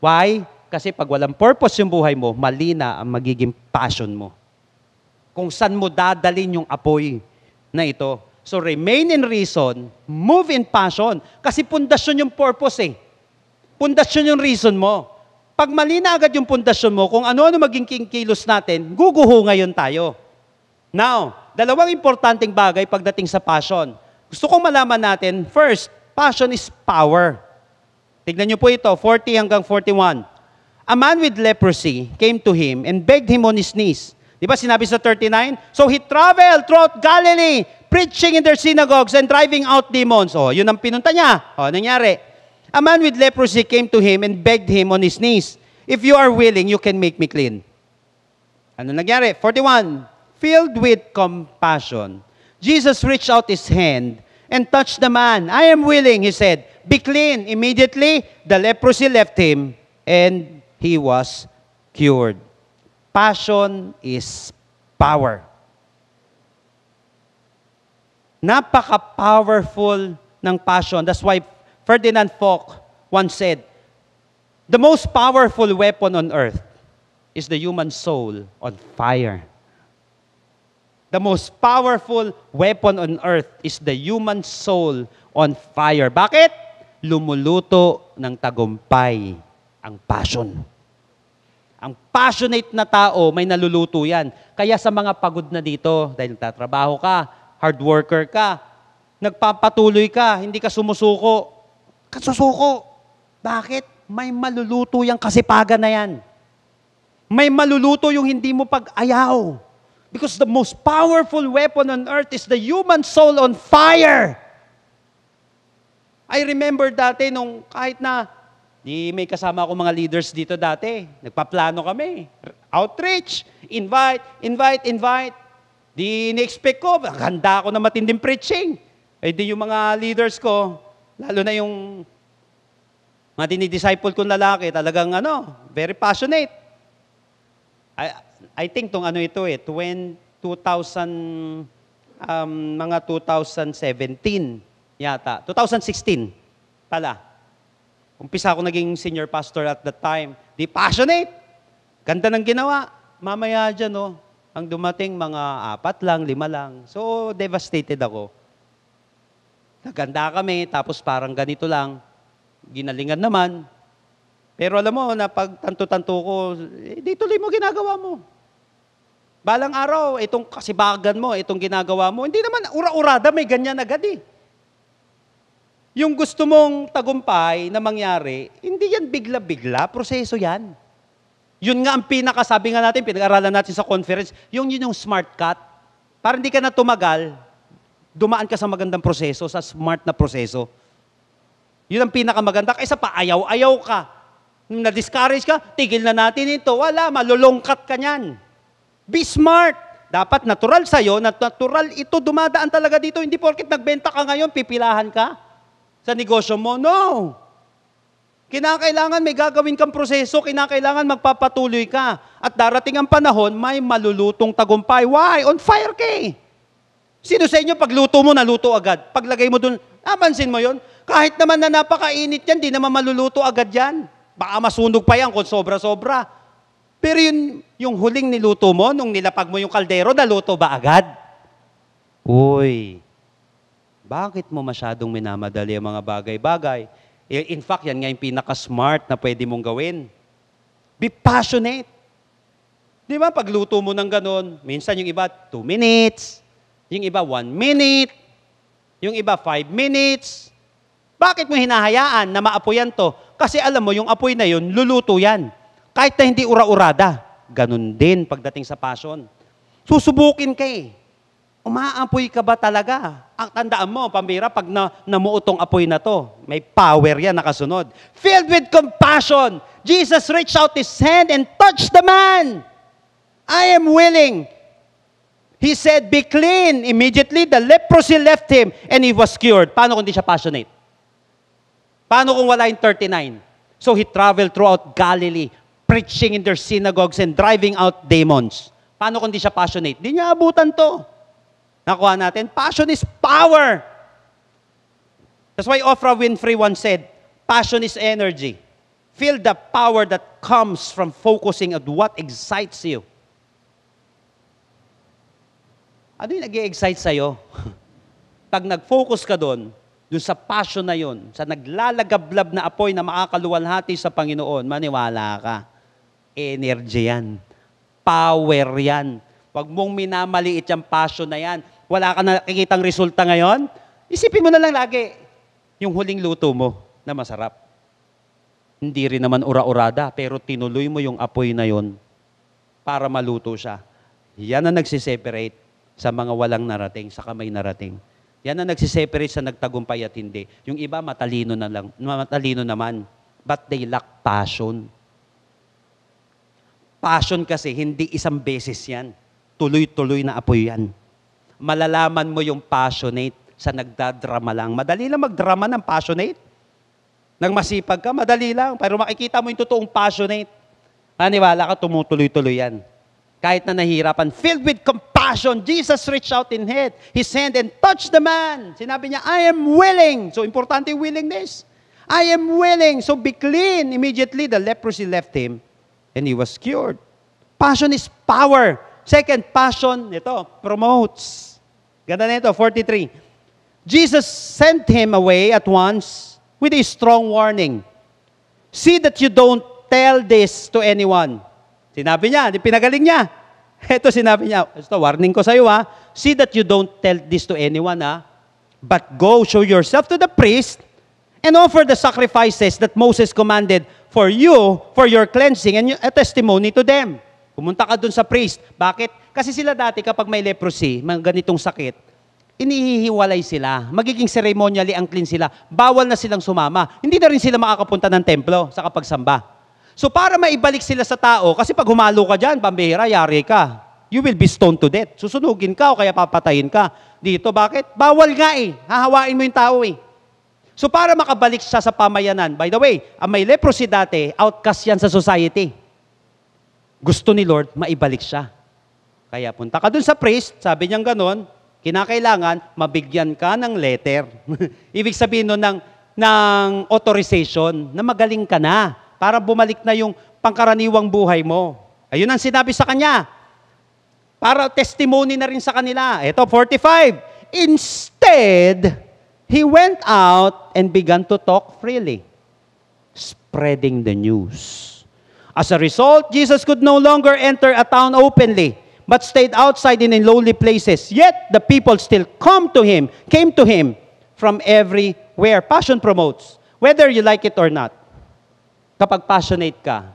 Why? Kasi pag walang purpose yung buhay mo, malina ang magiging passion mo kung saan mo dadalin yung apoy na ito. So remain in reason, move in passion. Kasi pundasyon yung purpose eh. Pundasyon yung reason mo. Pag mali na agad yung pundasyon mo, kung ano-ano maging kilos natin, guguho ngayon tayo. Now, dalawang importanteng bagay pagdating sa passion. Gusto kong malaman natin, first, passion is power. Tignan niyo po ito, 40 hanggang 41. A man with leprosy came to him and begged him on his knees, Di ba sinabi sa 39? So he traveled throughout Galilee, preaching in their synagogues and driving out demons. Oh, yun ang pinunta niya. Oh, nangyari. A man with leprosy came to him and begged him on his knees, If you are willing, you can make me clean. Ano nangyari? 41. Filled with compassion, Jesus reached out his hand and touched the man. I am willing, he said. Be clean. Immediately, the leprosy left him and he was cured. Passion is power. Napaka-powerful ng passion. That's why Ferdinand Falk once said, The most powerful weapon on earth is the human soul on fire. The most powerful weapon on earth is the human soul on fire. Bakit? Lumuluto ng tagumpay ang passion. Ang passionate na tao, may naluluto yan. Kaya sa mga pagod na dito, dahil nagtatrabaho ka, hard worker ka, nagpapatuloy ka, hindi ka sumusuko, kasusuko. Bakit? May maluluto yung kasipagan na yan. May maluluto yung hindi mo pag-ayaw. Because the most powerful weapon on earth is the human soul on fire. I remember dati nung kahit na Di may kasama ko mga leaders dito dati. Nagpaplano kami. Outreach, invite, invite, invite. Di in-expect ko, handa ako na matinding preaching. Eh di yung mga leaders ko, lalo na yung mga dinidisciple kong lalaki, talagang ano, very passionate. I, I think tong ano ito eh, 20, 2000, um, mga 2017 yata, 2016 pala. Umpisa ako naging senior pastor at that time. Di passionate. Ganda ng ginawa. Mamaya dyan, no, oh, ang dumating mga apat lang, lima lang. So, devastated ako. Naganda kami, tapos parang ganito lang. Ginalingan naman. Pero alam mo, napagtanto-tanto ko, eh, di mo ginagawa mo. Balang araw, itong kasibagan mo, itong ginagawa mo, hindi naman ura-urada, may ganyan agad eh. Yung gusto mong tagumpay na mangyari, hindi yan bigla-bigla, proseso yan. Yun nga ang pinakasabi nga natin, pinag-aralan natin sa conference, yung yun yung smart cut. Para hindi ka na tumagal, dumaan ka sa magandang proseso, sa smart na proseso. Yun ang pinakamaganda. Kaysa pa, ayaw-ayaw ka. Nung na-discourage ka, tigil na natin ito. Wala, malulongkat ka niyan. Be smart. Dapat natural sa'yo, natural ito, dumadaan talaga dito. Hindi porkit nagbenta ka ngayon, pipilahan ka sa negosyo mo? No! Kinakailangan may gagawin kang proseso, kinakailangan magpapatuloy ka. At darating ang panahon, may malulutong tagumpay. Why? On fire ka eh. Sino sa inyo pagluto mo, naluto agad? Paglagay mo dun, napansin mo yon? Kahit naman na napakainit yan, di naman maluluto agad yan. Baka masunog pa yan kung sobra-sobra. Pero yun, yung huling niluto mo, nung nilapag mo yung kaldero, naluto ba agad? Uy, bakit mo masyadong minamadali ang mga bagay-bagay? Eh, in fact, yan nga yung pinaka-smart na pwede mong gawin. Be passionate. Di ba, pagluto mo ng ganun, minsan yung iba, 2 minutes. Yung iba, 1 minute. Yung iba, 5 minutes. Bakit mo hinahayaan na maapoyan to? Kasi alam mo, yung apoy na yun, luluto yan. Kahit na hindi ura-urada. Ganun din pagdating sa passion. Susubukin ka eh. Umaapoy ka ba talaga? Ang tandaan mo, pamira, pag na, namuotong apoy na to, may power yan nakasunod. Filled with compassion, Jesus reached out His hand and touched the man. I am willing. He said, be clean. Immediately, the leprosy left him and he was cured. Paano kung hindi siya passionate? Paano kung wala yung 39? So he traveled throughout Galilee, preaching in their synagogues and driving out demons. Paano kung hindi siya passionate? Hindi niya abutan to. Nakuha natin? Passion is power. That's why Oprah Winfrey once said, passion is energy. Feel the power that comes from focusing on what excites you. Ano yung nag-excite sa'yo? (laughs) Pag nag-focus ka doon, doon sa passion na yon, sa naglalagablab na apoy na makakaluwalhati sa Panginoon, maniwala ka. Energy yan. Power yan. Huwag mong minamaliit yung passion na yan. Wala ka nakikitang resulta ngayon. Isipin mo na lang lagi yung huling luto mo na masarap. Hindi rin naman ura-urada, pero tinuloy mo yung apoy na yon para maluto siya. Yan ang nagsiseparate sa mga walang narating, sa kamay narating. Yan ang nagsiseparate sa nagtagumpay at hindi. Yung iba matalino na lang, matalino naman, but they lack passion. Passion kasi hindi isang beses 'yan tuloy-tuloy na apoy yan. Malalaman mo yung passionate sa nagdadrama lang. Madali lang magdrama ng passionate. Nang masipag ka, madali lang. Pero makikita mo yung totoong passionate. Naniwala ka, tumutuloy-tuloy yan. Kahit na nahihirapan, filled with compassion, Jesus reached out in it. His hand and touched the man. Sinabi niya, I am willing. So, importante willingness. I am willing. So, be clean. Immediately, the leprosy left him and he was cured. Passion is power. Second passion, nito, promotes. Ganda nito, 43. Jesus sent him away at once with a strong warning. See that you don't tell this to anyone. Sinabi niya, pinagaling niya. (laughs) Ito sinabi niya, ito warning ko sa iyo ha. See that you don't tell this to anyone ha. But go show yourself to the priest and offer the sacrifices that Moses commanded for you, for your cleansing, and a testimony to them. Pumunta ka dun sa priest. Bakit? Kasi sila dati kapag may leprosy, mga ganitong sakit, inihihiwalay sila. Magiging ceremonially ang clean sila. Bawal na silang sumama. Hindi na rin sila makakapunta ng templo sa kapagsamba. So para maibalik sila sa tao, kasi pag humalo ka dyan, pambihira, yari ka. You will be stoned to death. Susunugin ka o kaya papatayin ka. Dito, bakit? Bawal nga eh. Hahawain mo yung tao eh. So para makabalik siya sa pamayanan, by the way, ang may leprosy dati, outcast yan sa society gusto ni Lord, maibalik siya. Kaya punta ka dun sa priest, sabi niyang ganon, kinakailangan mabigyan ka ng letter. (laughs) Ibig sabihin nun ng, ng authorization na magaling ka na para bumalik na yung pangkaraniwang buhay mo. Ayun ang sinabi sa kanya. Para testimony na rin sa kanila. Ito, 45. Instead, he went out and began to talk freely, spreading the news. As a result, Jesus could no longer enter a town openly, but stayed outside in lonely places. Yet the people still come to him, came to him from everywhere. Passion promotes, whether you like it or not. Kapag passionate ka,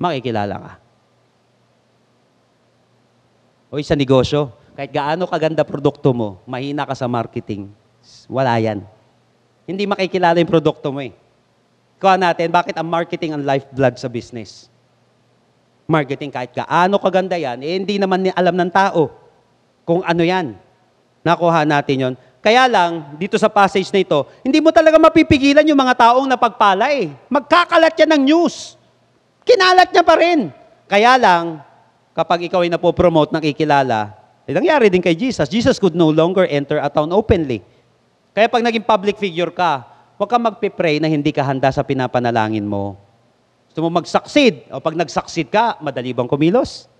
makikilala ka. O sa negosyo, kahit gaano kaganda produkto mo, mahina ka sa marketing, wala yan. Hindi makikilala yung produkto mo eh kuha natin, bakit ang marketing ang lifeblood sa business? Marketing, kahit gaano kaganda yan, eh, hindi naman alam ng tao kung ano yan. Nakuha natin yon. Kaya lang, dito sa passage na ito, hindi mo talaga mapipigilan yung mga taong napagpala eh. Magkakalat yan ng news. Kinalat niya pa rin. Kaya lang, kapag ikaw ay napopromote ng ikilala, eh, nangyari din kay Jesus. Jesus could no longer enter a town openly. Kaya pag naging public figure ka, Huwag kang magpe-pray na hindi ka handa sa pinapanalangin mo. Gusto mo mag-succeed. O pag nag-succeed ka, madali bang kumilos?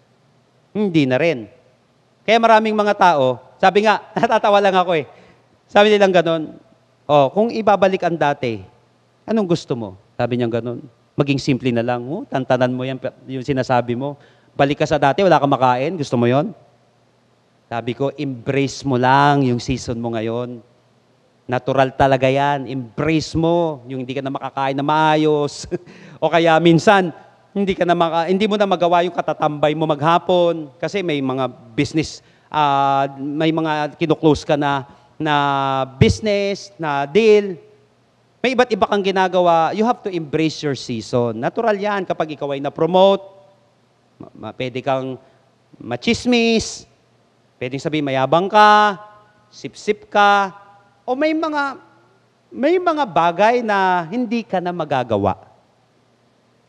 Hindi na rin. Kaya maraming mga tao, sabi nga, (laughs) natatawa lang ako eh. Sabi nilang ganun, oh, kung ibabalik ang dati, anong gusto mo? Sabi niya ganun, maging simple na lang. Oh, tantanan mo yan, yung sinasabi mo. Balik ka sa dati, wala kang makain, gusto mo yon? Sabi ko, embrace mo lang yung season mo ngayon. Natural talaga yan. Embrace mo yung hindi ka na makakain na maayos. (laughs) o kaya minsan, hindi, ka na maka, hindi mo na magawa yung katatambay mo maghapon kasi may mga business, uh, may mga kinuklose ka na, na business, na deal. May iba't iba kang ginagawa. You have to embrace your season. Natural yan kapag ikaw ay na-promote. Pwede kang machismis. pwede sabihin mayabang ka, sip-sip ka, o may mga, may mga bagay na hindi ka na magagawa.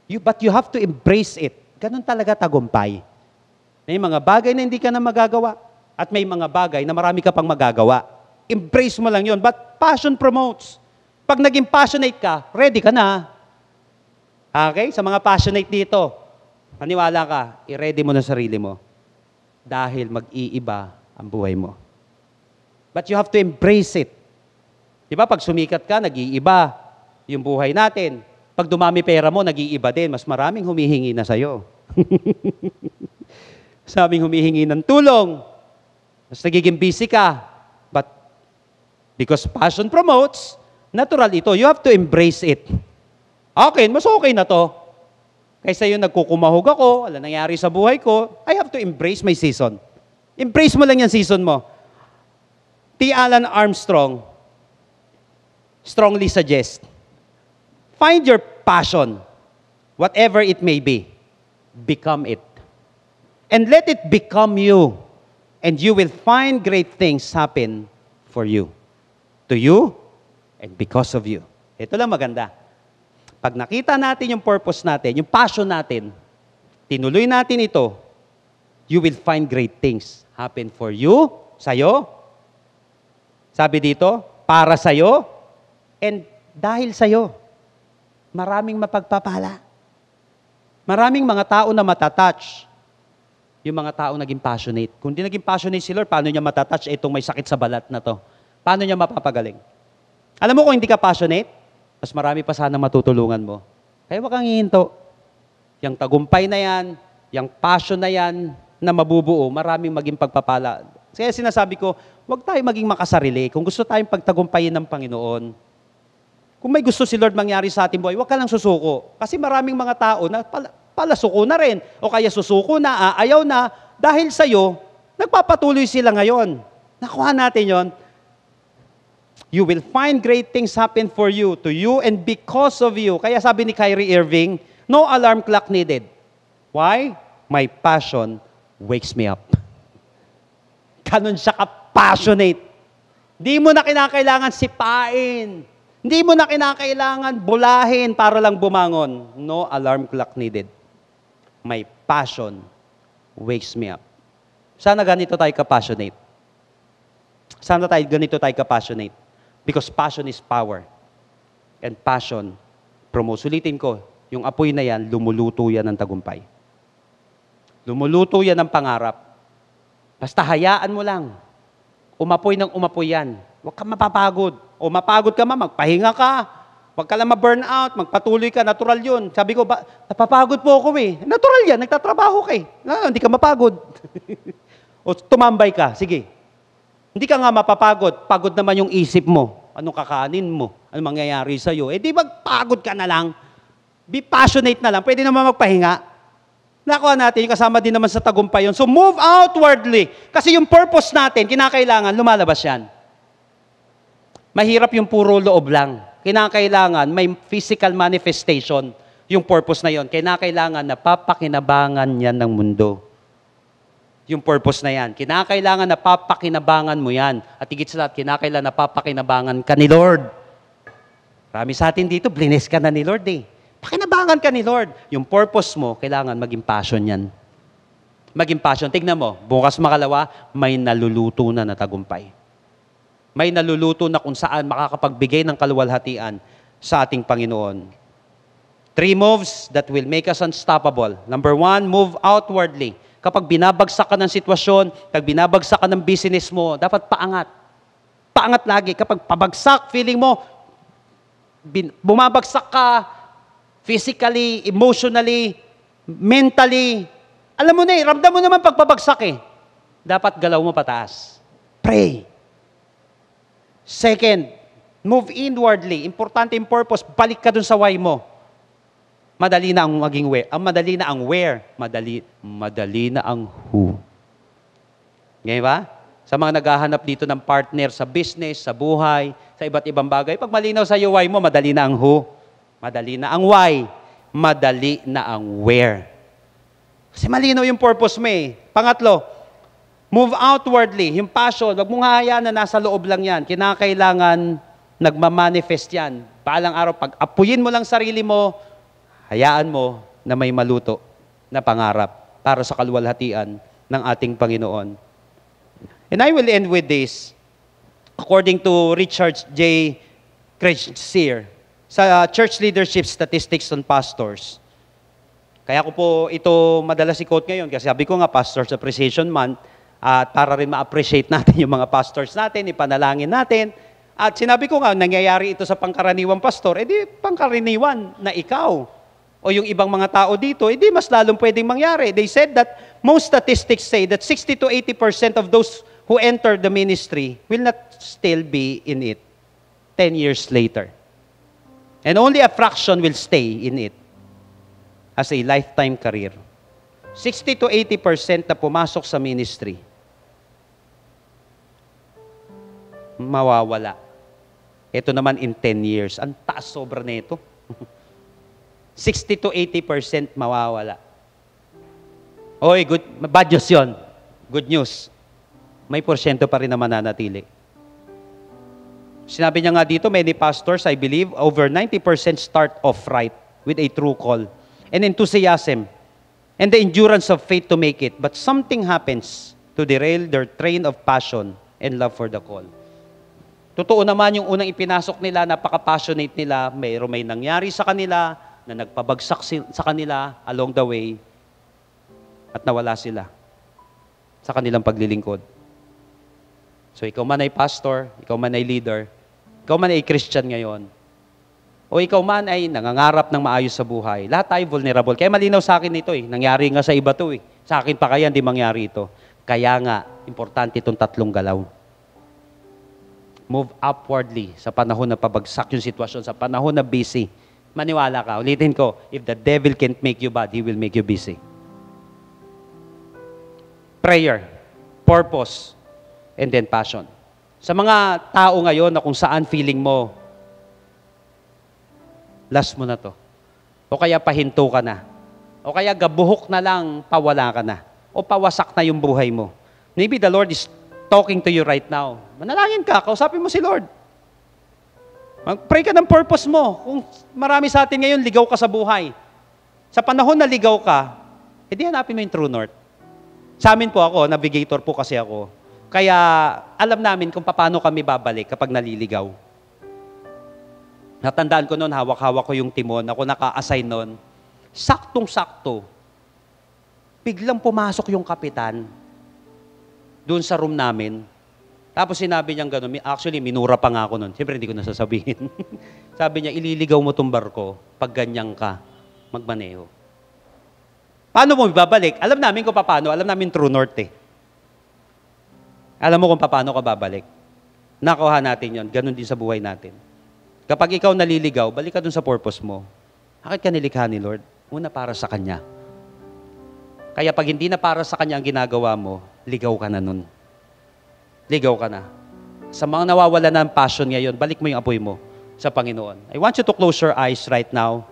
You, but you have to embrace it. Ganun talaga tagumpay. May mga bagay na hindi ka na magagawa at may mga bagay na marami ka pang magagawa. Embrace mo lang yon. But passion promotes. Pag naging passionate ka, ready ka na. Okay? Sa mga passionate dito, maniwala ka, i-ready mo na sarili mo. Dahil mag-iiba ang buhay mo. But you have to embrace it. Di ba, pag sumikat ka, nag-iiba yung buhay natin. Pag dumami pera mo, nag-iiba din. Mas maraming humihingi na sa'yo. Saming (laughs) humihingi ng tulong. Mas nagiging busy ka. But because passion promotes, natural ito. You have to embrace it. Okay, mas okay na to. Kaysa yung nagkukumahog ako, wala nangyari sa buhay ko, I have to embrace my season. Embrace mo lang yung season mo. T. Alan Armstrong, strongly suggest, find your passion, whatever it may be, become it. And let it become you, and you will find great things happen for you. To you, and because of you. Ito lang maganda. Pag nakita natin yung purpose natin, yung passion natin, tinuloy natin ito, you will find great things happen for you, sa'yo. Sabi dito, para sa'yo, And dahil sa iyo, maraming mapagpapala. Maraming mga tao na matatouch. Yung mga tao naging passionate. Kung di naging passionate si Lord, paano niya matatouch? Eh, itong may sakit sa balat na to. Paano niya mapapagaling? Alam mo kung hindi ka passionate, mas marami pa sana matutulungan mo. Kaya huwag kang hihinto. Yung tagumpay na yan, yung passion na yan, na mabubuo, maraming maging pagpapala. Kaya sinasabi ko, huwag tayo maging makasarili. Kung gusto tayong pagtagumpayin ng Panginoon, kung may gusto si Lord mangyari sa ating buhay, huwag ka lang susuko. Kasi maraming mga tao na pala, pala na rin. O kaya susuko na, aayaw na. Dahil sa'yo, nagpapatuloy sila ngayon. Nakuha natin yon. You will find great things happen for you, to you, and because of you. Kaya sabi ni Kyrie Irving, no alarm clock needed. Why? My passion wakes me up. Ganon siya ka-passionate. Di mo na kinakailangan sipain. Hindi mo na kinakailangan bulahin para lang bumangon. No alarm clock needed. My passion wakes me up. Sana ganito tayo ka-passionate. Sana tayo, ganito tayo ka-passionate. Because passion is power. And passion promotes. Ulitin ko, yung apoy na yan, lumuluto yan ng tagumpay. Lumuluto yan ng pangarap. Basta hayaan mo lang. Umapoy ng umapoy yan. Huwag kang mapapagod. O mapagod ka ma, magpahinga ka. Huwag ka lang ma-burn out, magpatuloy ka, natural yun. Sabi ko, ba, napapagod po ako eh. Natural yan, nagtatrabaho ka eh. No, ah, hindi ka mapagod. (laughs) o tumambay ka, sige. Hindi ka nga mapapagod, pagod naman yung isip mo. Anong kakanin mo? Ano mangyayari sa'yo? Eh di magpagod ka na lang. Be passionate na lang. Pwede naman magpahinga. Nakuha natin, yung kasama din naman sa tagumpay yun. So move outwardly. Kasi yung purpose natin, kinakailangan, lumalabas yan mahirap yung puro loob lang. Kinakailangan may physical manifestation yung purpose na yon. Kinakailangan na papakinabangan yan ng mundo. Yung purpose na yan. Kinakailangan na papakinabangan mo yan. At higit sa lahat, kinakailangan na papakinabangan ka ni Lord. Marami sa atin dito, blines ka na ni Lord eh. Pakinabangan ka ni Lord. Yung purpose mo, kailangan maging passion yan. Maging passion. Tignan mo, bukas makalawa, may naluluto na na tagumpay may naluluto na kung saan makakapagbigay ng kaluwalhatian sa ating Panginoon. Three moves that will make us unstoppable. Number one, move outwardly. Kapag binabagsak ka ng sitwasyon, kapag binabagsak ka ng business mo, dapat paangat. Paangat lagi. Kapag pabagsak, feeling mo, bin, bumabagsak ka physically, emotionally, mentally. Alam mo na eh, ramdam mo naman pagpabagsak eh. Dapat galaw mo pataas. Pray. Second, move inwardly. Importante yung purpose, balik ka dun sa why mo. Madali na ang maging where. Ang ah, madali na ang where. Madali, madali na ang who. Ngayon ba? Sa mga naghahanap dito ng partner sa business, sa buhay, sa iba't ibang bagay, pag malinaw sa iyo why mo, madali na ang who. Madali na ang why. Madali na ang where. Kasi malinaw yung purpose mo eh. Pangatlo, Move outwardly, yung passion, wag mong hahayaan na nasa loob lang yan. Kinakailangan nagmamanifest yan. Paalang araw, pag apuyin mo lang sarili mo, hayaan mo na may maluto na pangarap para sa kalwalhatian ng ating Panginoon. And I will end with this. According to Richard J. Kretschseer, sa uh, Church Leadership Statistics on Pastors, kaya ko po ito madalas i-quote ngayon kasi sabi ko nga, Pastors Appreciation Month, at para rin ma-appreciate (laughs) natin yung mga pastors natin, ipanalangin natin. At sinabi ko nga, nangyayari ito sa pangkaraniwang pastor, edi pangkaraniwan na ikaw o yung ibang mga tao dito, edi mas lalong pwedeng mangyari. They said that most statistics say that 60 to 80% of those who enter the ministry will not still be in it 10 years later. And only a fraction will stay in it as a lifetime career. 60 to 80% na pumasok sa ministry mawawala. Ito naman in 10 years. Ang taas sobra na ito. 60 (laughs) to 80% mawawala. Oy, good, bad news yun. Good news. May porsyento pa rin na mananatili. Sinabi niya nga dito, many pastors, I believe, over 90% start off right with a true call and enthusiasm and the endurance of faith to make it. But something happens to derail their train of passion and love for the call. Totoo naman yung unang ipinasok nila, napaka-passionate nila, mayro may nangyari sa kanila, na nagpabagsak sa kanila along the way, at nawala sila sa kanilang paglilingkod. So ikaw man ay pastor, ikaw man ay leader, ikaw man ay Christian ngayon, o ikaw man ay nangangarap ng maayos sa buhay, lahat tayo vulnerable. Kaya malinaw sa akin ito eh, nangyari nga sa iba to eh. Sa akin pa kaya hindi mangyari ito. Kaya nga, importante itong tatlong galaw move upwardly sa panahon na pabagsak yung sitwasyon, sa panahon na busy. Maniwala ka. Ulitin ko, if the devil can't make you bad, he will make you busy. Prayer, purpose, and then passion. Sa mga tao ngayon na kung saan feeling mo, last mo na to. O kaya pahinto ka na. O kaya gabuhok na lang, pawala ka na. O pawasak na yung buhay mo. Maybe the Lord is talking to you right now. Manalangin ka, kausapin mo si Lord. Mag-pray ka ng purpose mo. Kung marami sa atin ngayon, ligaw ka sa buhay. Sa panahon na ligaw ka, edi hanapin mo yung true north. Sa amin po ako, navigator po kasi ako. Kaya alam namin kung paano kami babalik kapag naliligaw. Natandaan ko noon, hawak-hawak ko yung timon. Ako naka-assign noon. Saktong-sakto, biglang pumasok yung kapitan doon sa room namin. Tapos sinabi niya gano'n, actually minura pa nga ako noon. Siyempre hindi ko nasasabihin. (laughs) Sabi niya, ililigaw mo tong barko pag ganyan ka magmaneho. Paano mo ibabalik? Alam namin kung paano, alam namin true north eh. Alam mo kung paano ka babalik. Nakuha natin yon. Ganon din sa buhay natin. Kapag ikaw naliligaw, balik ka dun sa purpose mo. Bakit ka nilikha ni Lord? Una para sa Kanya. Kaya pag hindi na para sa Kanya ang ginagawa mo, ligaw ka na nun. Ligaw ka na. Sa mga nawawala na ng passion ngayon, balik mo yung apoy mo sa Panginoon. I want you to close your eyes right now.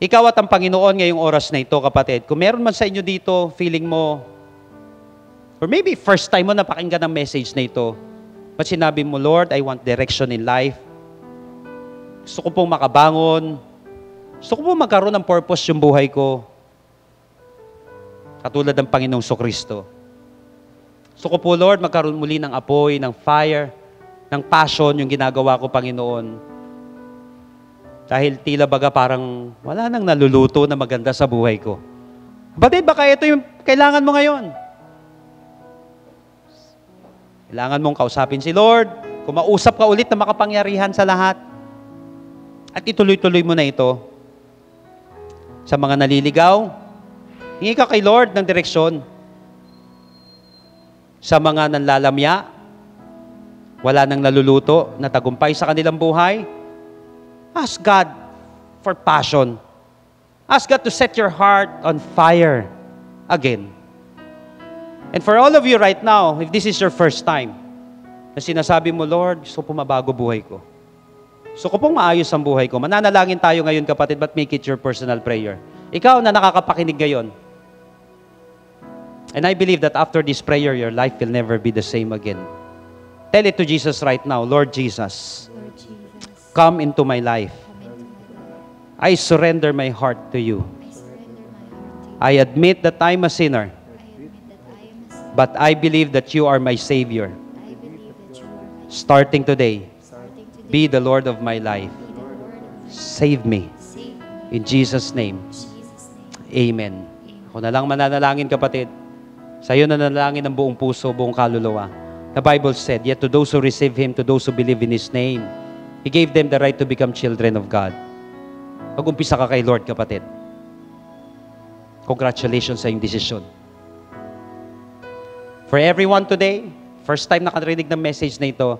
Ikaw at ang Panginoon ngayong oras na ito, kapatid. Kung meron man sa inyo dito, feeling mo, or maybe first time mo napakinggan ang message na ito, but sinabi mo, Lord, I want direction in life. Gusto ko pong makabangon. Gusto ko pong magkaroon ng purpose yung buhay ko. Katulad ng Panginoong Kristo. So ko po, Lord, magkaroon muli ng apoy, ng fire, ng passion yung ginagawa ko, Panginoon. Dahil tila baga parang wala nang naluluto na maganda sa buhay ko. Batid, baka ito yung kailangan mo ngayon. Kailangan mong kausapin si Lord. Kumausap ka ulit na makapangyarihan sa lahat. At ituloy-tuloy mo na ito sa mga naliligaw, Hingi ka kay Lord ng direksyon. Sa mga nanlalamya, wala nang naluluto, na tagumpay sa kanilang buhay, ask God for passion. Ask God to set your heart on fire again. And for all of you right now, if this is your first time, na sinasabi mo, Lord, gusto ko mabago buhay ko. Gusto ko pong maayos ang buhay ko. Mananalangin tayo ngayon, kapatid, but make it your personal prayer. Ikaw na nakakapakinig ngayon, And I believe that after this prayer, your life will never be the same again. Tell it to Jesus right now, Lord Jesus, Lord Jesus come into my life. I surrender my heart to you. I admit that I'm a sinner, but I believe that you are my Savior. Starting today, be the Lord of my life. Save me. In Jesus' name, Amen. Ako na lang mananalangin kapatid. Sa iyo nanalangin ang buong puso, buong kaluluwa. The Bible said, Yet to those who receive Him, to those who believe in His name, He gave them the right to become children of God. Pag-umpisa ka kay Lord, kapatid. Congratulations sa iyong desisyon. For everyone today, first time nakarinig ng message na ito,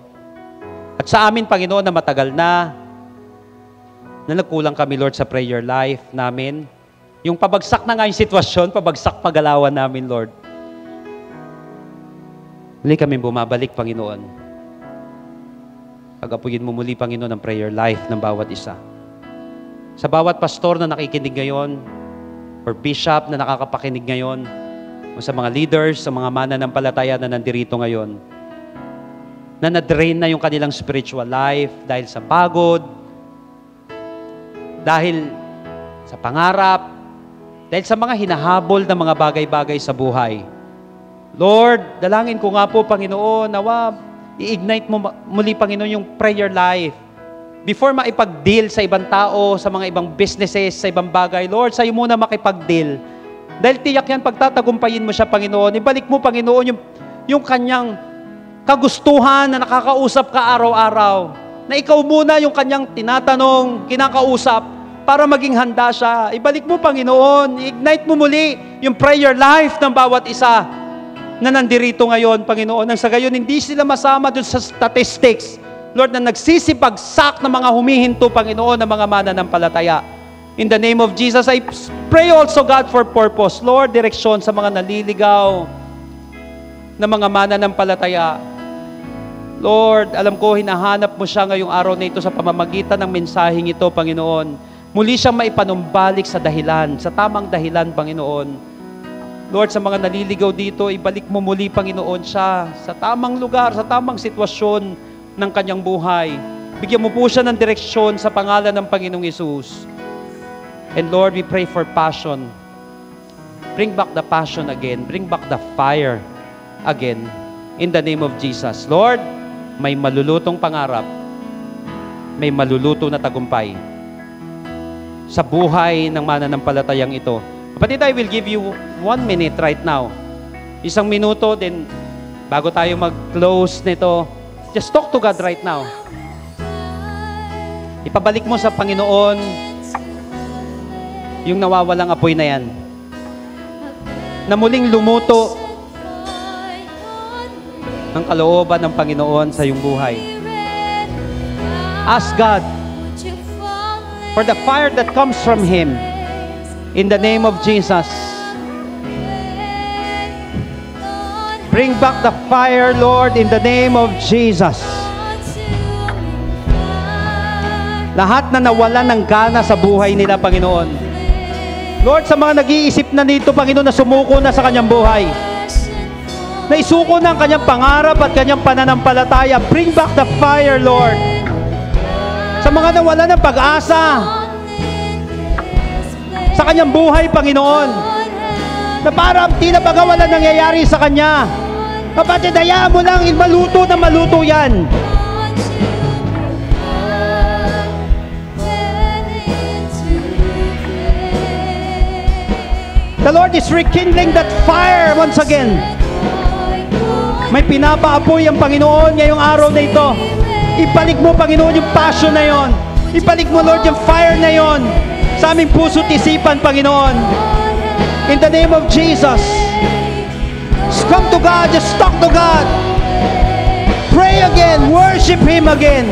at sa amin, Panginoon, na matagal na, na nagkulang kami, Lord, sa prayer life namin, yung pabagsak na nga yung sitwasyon, pabagsak pagalawan namin, Lord. Muli kami bumabalik, Panginoon. Pagapuyin mo muli, Panginoon, ang prayer life ng bawat isa. Sa bawat pastor na nakikinig ngayon, or bishop na nakakapakinig ngayon, o sa mga leaders, sa mga mananampalataya na nandirito ngayon, na na-drain na yung kanilang spiritual life dahil sa pagod, dahil sa pangarap, dahil sa mga hinahabol na mga bagay-bagay sa buhay Lord, dalangin ko nga po, Panginoon, nawa, i-ignite mo muli, Panginoon, yung prayer life. Before maipag-deal sa ibang tao, sa mga ibang businesses, sa ibang bagay, Lord, sa'yo muna makipag-deal. Dahil tiyak yan, pagtatagumpayin mo siya, Panginoon, ibalik mo, Panginoon, yung, yung kanyang kagustuhan na nakakausap ka araw-araw, na ikaw muna yung kanyang tinatanong, kinakausap, para maging handa siya. Ibalik mo, Panginoon, i ignite mo muli yung prayer life ng bawat isa na nandirito ngayon, Panginoon, nang sa gayon hindi sila masama doon sa statistics, Lord, na nagsisipagsak ng mga humihinto, Panginoon, ng mga mananampalataya. In the name of Jesus, I pray also, God, for purpose. Lord, direksyon sa mga naliligaw na mga mananampalataya. Lord, alam ko, hinahanap mo siya ngayong araw na ito sa pamamagitan ng mensaheng ito, Panginoon. Muli siyang maipanumbalik sa dahilan, sa tamang dahilan, Panginoon Lord, sa mga naliligaw dito, ibalik mo muli, Panginoon, siya sa tamang lugar, sa tamang sitwasyon ng kanyang buhay. Bigyan mo po siya ng direksyon sa pangalan ng Panginoong Isus. And Lord, we pray for passion. Bring back the passion again. Bring back the fire again. In the name of Jesus. Lord, may malulutong pangarap. May maluluto na tagumpay sa buhay ng mananampalatayang ito Kapatid, I will give you one minute right now. Isang minuto, then bago tayo mag-close nito, just talk to God right now. Ipabalik mo sa Panginoon yung nawawalang apoy na yan. Na muling lumuto ang kalooban ng Panginoon sa iyong buhay. Ask God for the fire that comes from Him In the name of Jesus. Bring back the fire, Lord, in the name of Jesus. Lahat na nawalan ng gana sa buhay nila, Panginoon. Lord, sa mga nag-iisip na nito, Panginoon, na sumuko na sa kanyang buhay. Naisuko na ang kanyang pangarap at kanyang pananampalataya. Bring back the fire, Lord. Sa mga nawala ng pag-asa, sa kanyang buhay, Panginoon. Na para tila baga nangyayari sa kanya. Kapatid, hayaan mo lang maluto na maluto yan. The Lord is rekindling that fire once again. May pinapaapoy ang Panginoon ngayong araw na ito. Ibalik mo, Panginoon, yung passion na yon. Ibalik mo, Lord, yung fire na yon sa aming puso't isipan, Panginoon. In the name of Jesus, just come to God, just talk to God. Pray again, worship Him again.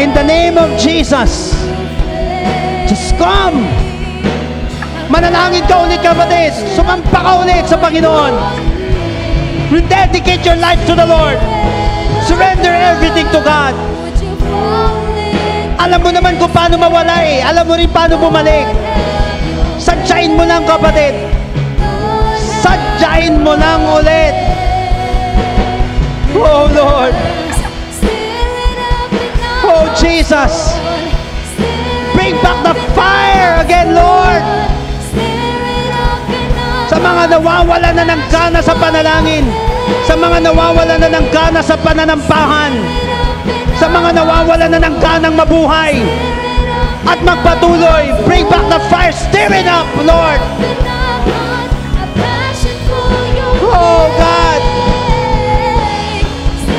In the name of Jesus, just come. Manalangin ka ulit, kapatid. Sumampa ka ulit sa Panginoon. Rededicate your life to the Lord. Surrender everything to God. Alam mo naman kung paano mawala eh. Alam mo rin paano bumalik. Sadyain mo lang kapatid. Sadyain mo lang ulit. Oh Lord. Oh Jesus. Bring back the fire again, Lord. Sa mga nawawala na ng gana sa panalangin. Sa mga nawawala na ng gana sa pananampahan sa mga nawawala na ng ganang mabuhay at magpatuloy. Bring back the fire, stir it up, Lord. Oh God,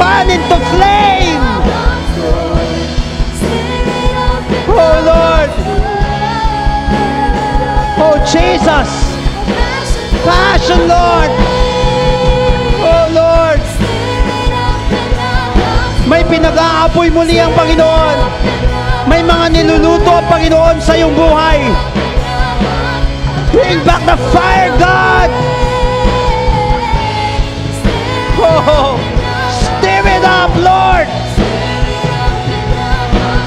burn into flame. Oh Lord, oh Jesus, passion, Lord. pinag-aapoy muli ang Panginoon. May mga niluluto ang Panginoon sa iyong buhay. Bring back the fire, God! Oh, stir it up, Lord!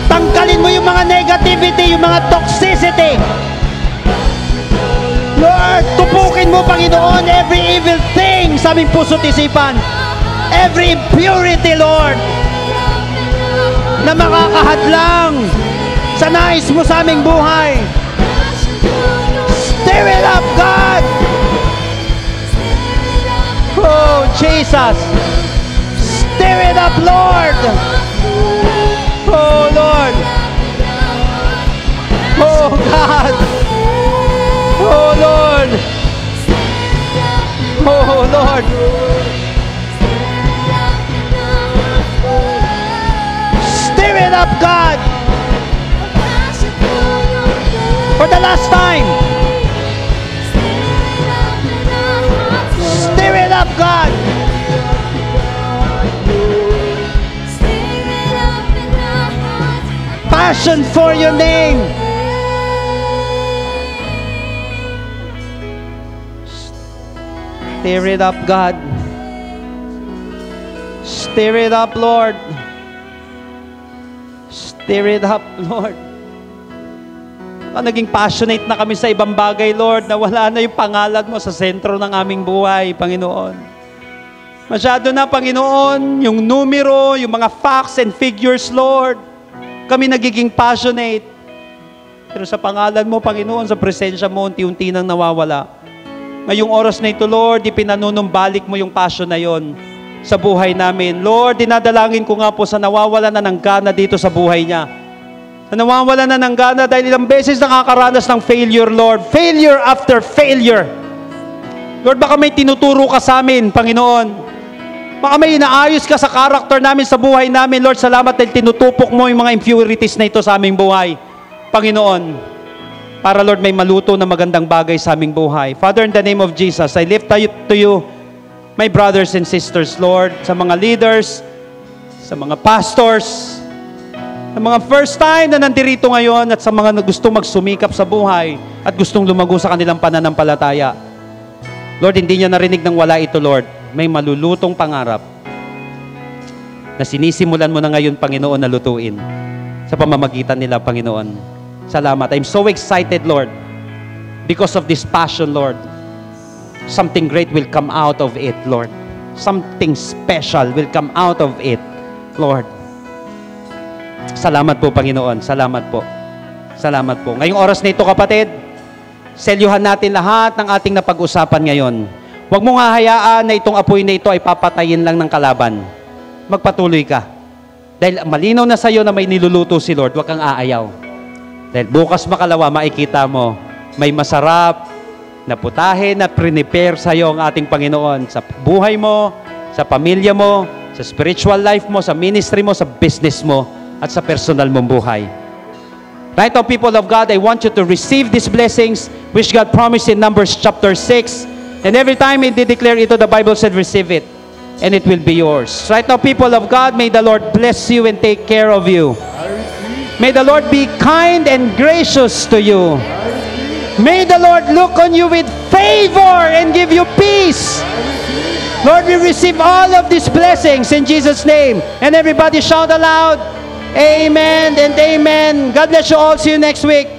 Tanggalin mo yung mga negativity, yung mga toxicity. Lord, tupukin mo, Panginoon, every evil thing sa aming puso't isipan. Every impurity, Lord na makakahadlang sa nais mo sa aming buhay. Stir it up, God! Oh, Jesus! Stir it up, Lord! Oh, Lord! Oh, God! Oh, Lord! Oh, Lord! it up, God. For the last time. Stir it up, God. Passion for your name. Stir it up, God. Stir it up, Lord. Stir it up, Lord. Baka ah, naging passionate na kami sa ibang bagay, Lord, na wala na yung pangalan mo sa sentro ng aming buhay, Panginoon. Masyado na, Panginoon, yung numero, yung mga facts and figures, Lord. Kami nagiging passionate. Pero sa pangalan mo, Panginoon, sa presensya mo, unti-unti nang nawawala. Ngayong oras na ito, Lord, balik mo yung passion na yon sa buhay namin. Lord, dinadalangin ko nga po sa nawawala na ng gana dito sa buhay niya. Na nawawala na ng gana dahil ilang beses nakakaranas ng failure, Lord. Failure after failure. Lord, baka may tinuturo ka sa amin, Panginoon. Baka may inaayos ka sa karakter namin, sa buhay namin. Lord, salamat dahil tinutupok mo yung mga impurities na ito sa aming buhay. Panginoon, para Lord may maluto na magandang bagay sa aming buhay. Father, in the name of Jesus, I lift to you my brothers and sisters, Lord, sa mga leaders, sa mga pastors, sa mga first time na nandirito ngayon at sa mga na gusto magsumikap sa buhay at gustong lumago sa kanilang pananampalataya. Lord, hindi niya narinig ng wala ito, Lord. May malulutong pangarap na sinisimulan mo na ngayon, Panginoon, na lutuin sa pamamagitan nila, Panginoon. Salamat. I'm so excited, Lord, because of this passion, Lord something great will come out of it, Lord. Something special will come out of it, Lord. Salamat po, Panginoon. Salamat po. Salamat po. Ngayong oras na ito, kapatid, selyuhan natin lahat ng ating napag-usapan ngayon. Huwag mong hahayaan na itong apoy na ito ay papatayin lang ng kalaban. Magpatuloy ka. Dahil malinaw na sa iyo na may niluluto si Lord, huwag kang aayaw. Dahil bukas makalawa, makikita mo, may masarap na putahe na prepare sa iyo ang ating Panginoon sa buhay mo, sa pamilya mo, sa spiritual life mo, sa ministry mo, sa business mo, at sa personal mong buhay. Right now, people of God, I want you to receive these blessings which God promised in Numbers chapter 6. And every time He declare ito, the Bible said, receive it, and it will be yours. Right now, people of God, may the Lord bless you and take care of you. May the Lord be kind and gracious to you. May the Lord look on you with favor and give you peace. Lord, we receive all of these blessings in Jesus' name. And everybody shout aloud, Amen and Amen. God bless you all. See you next week.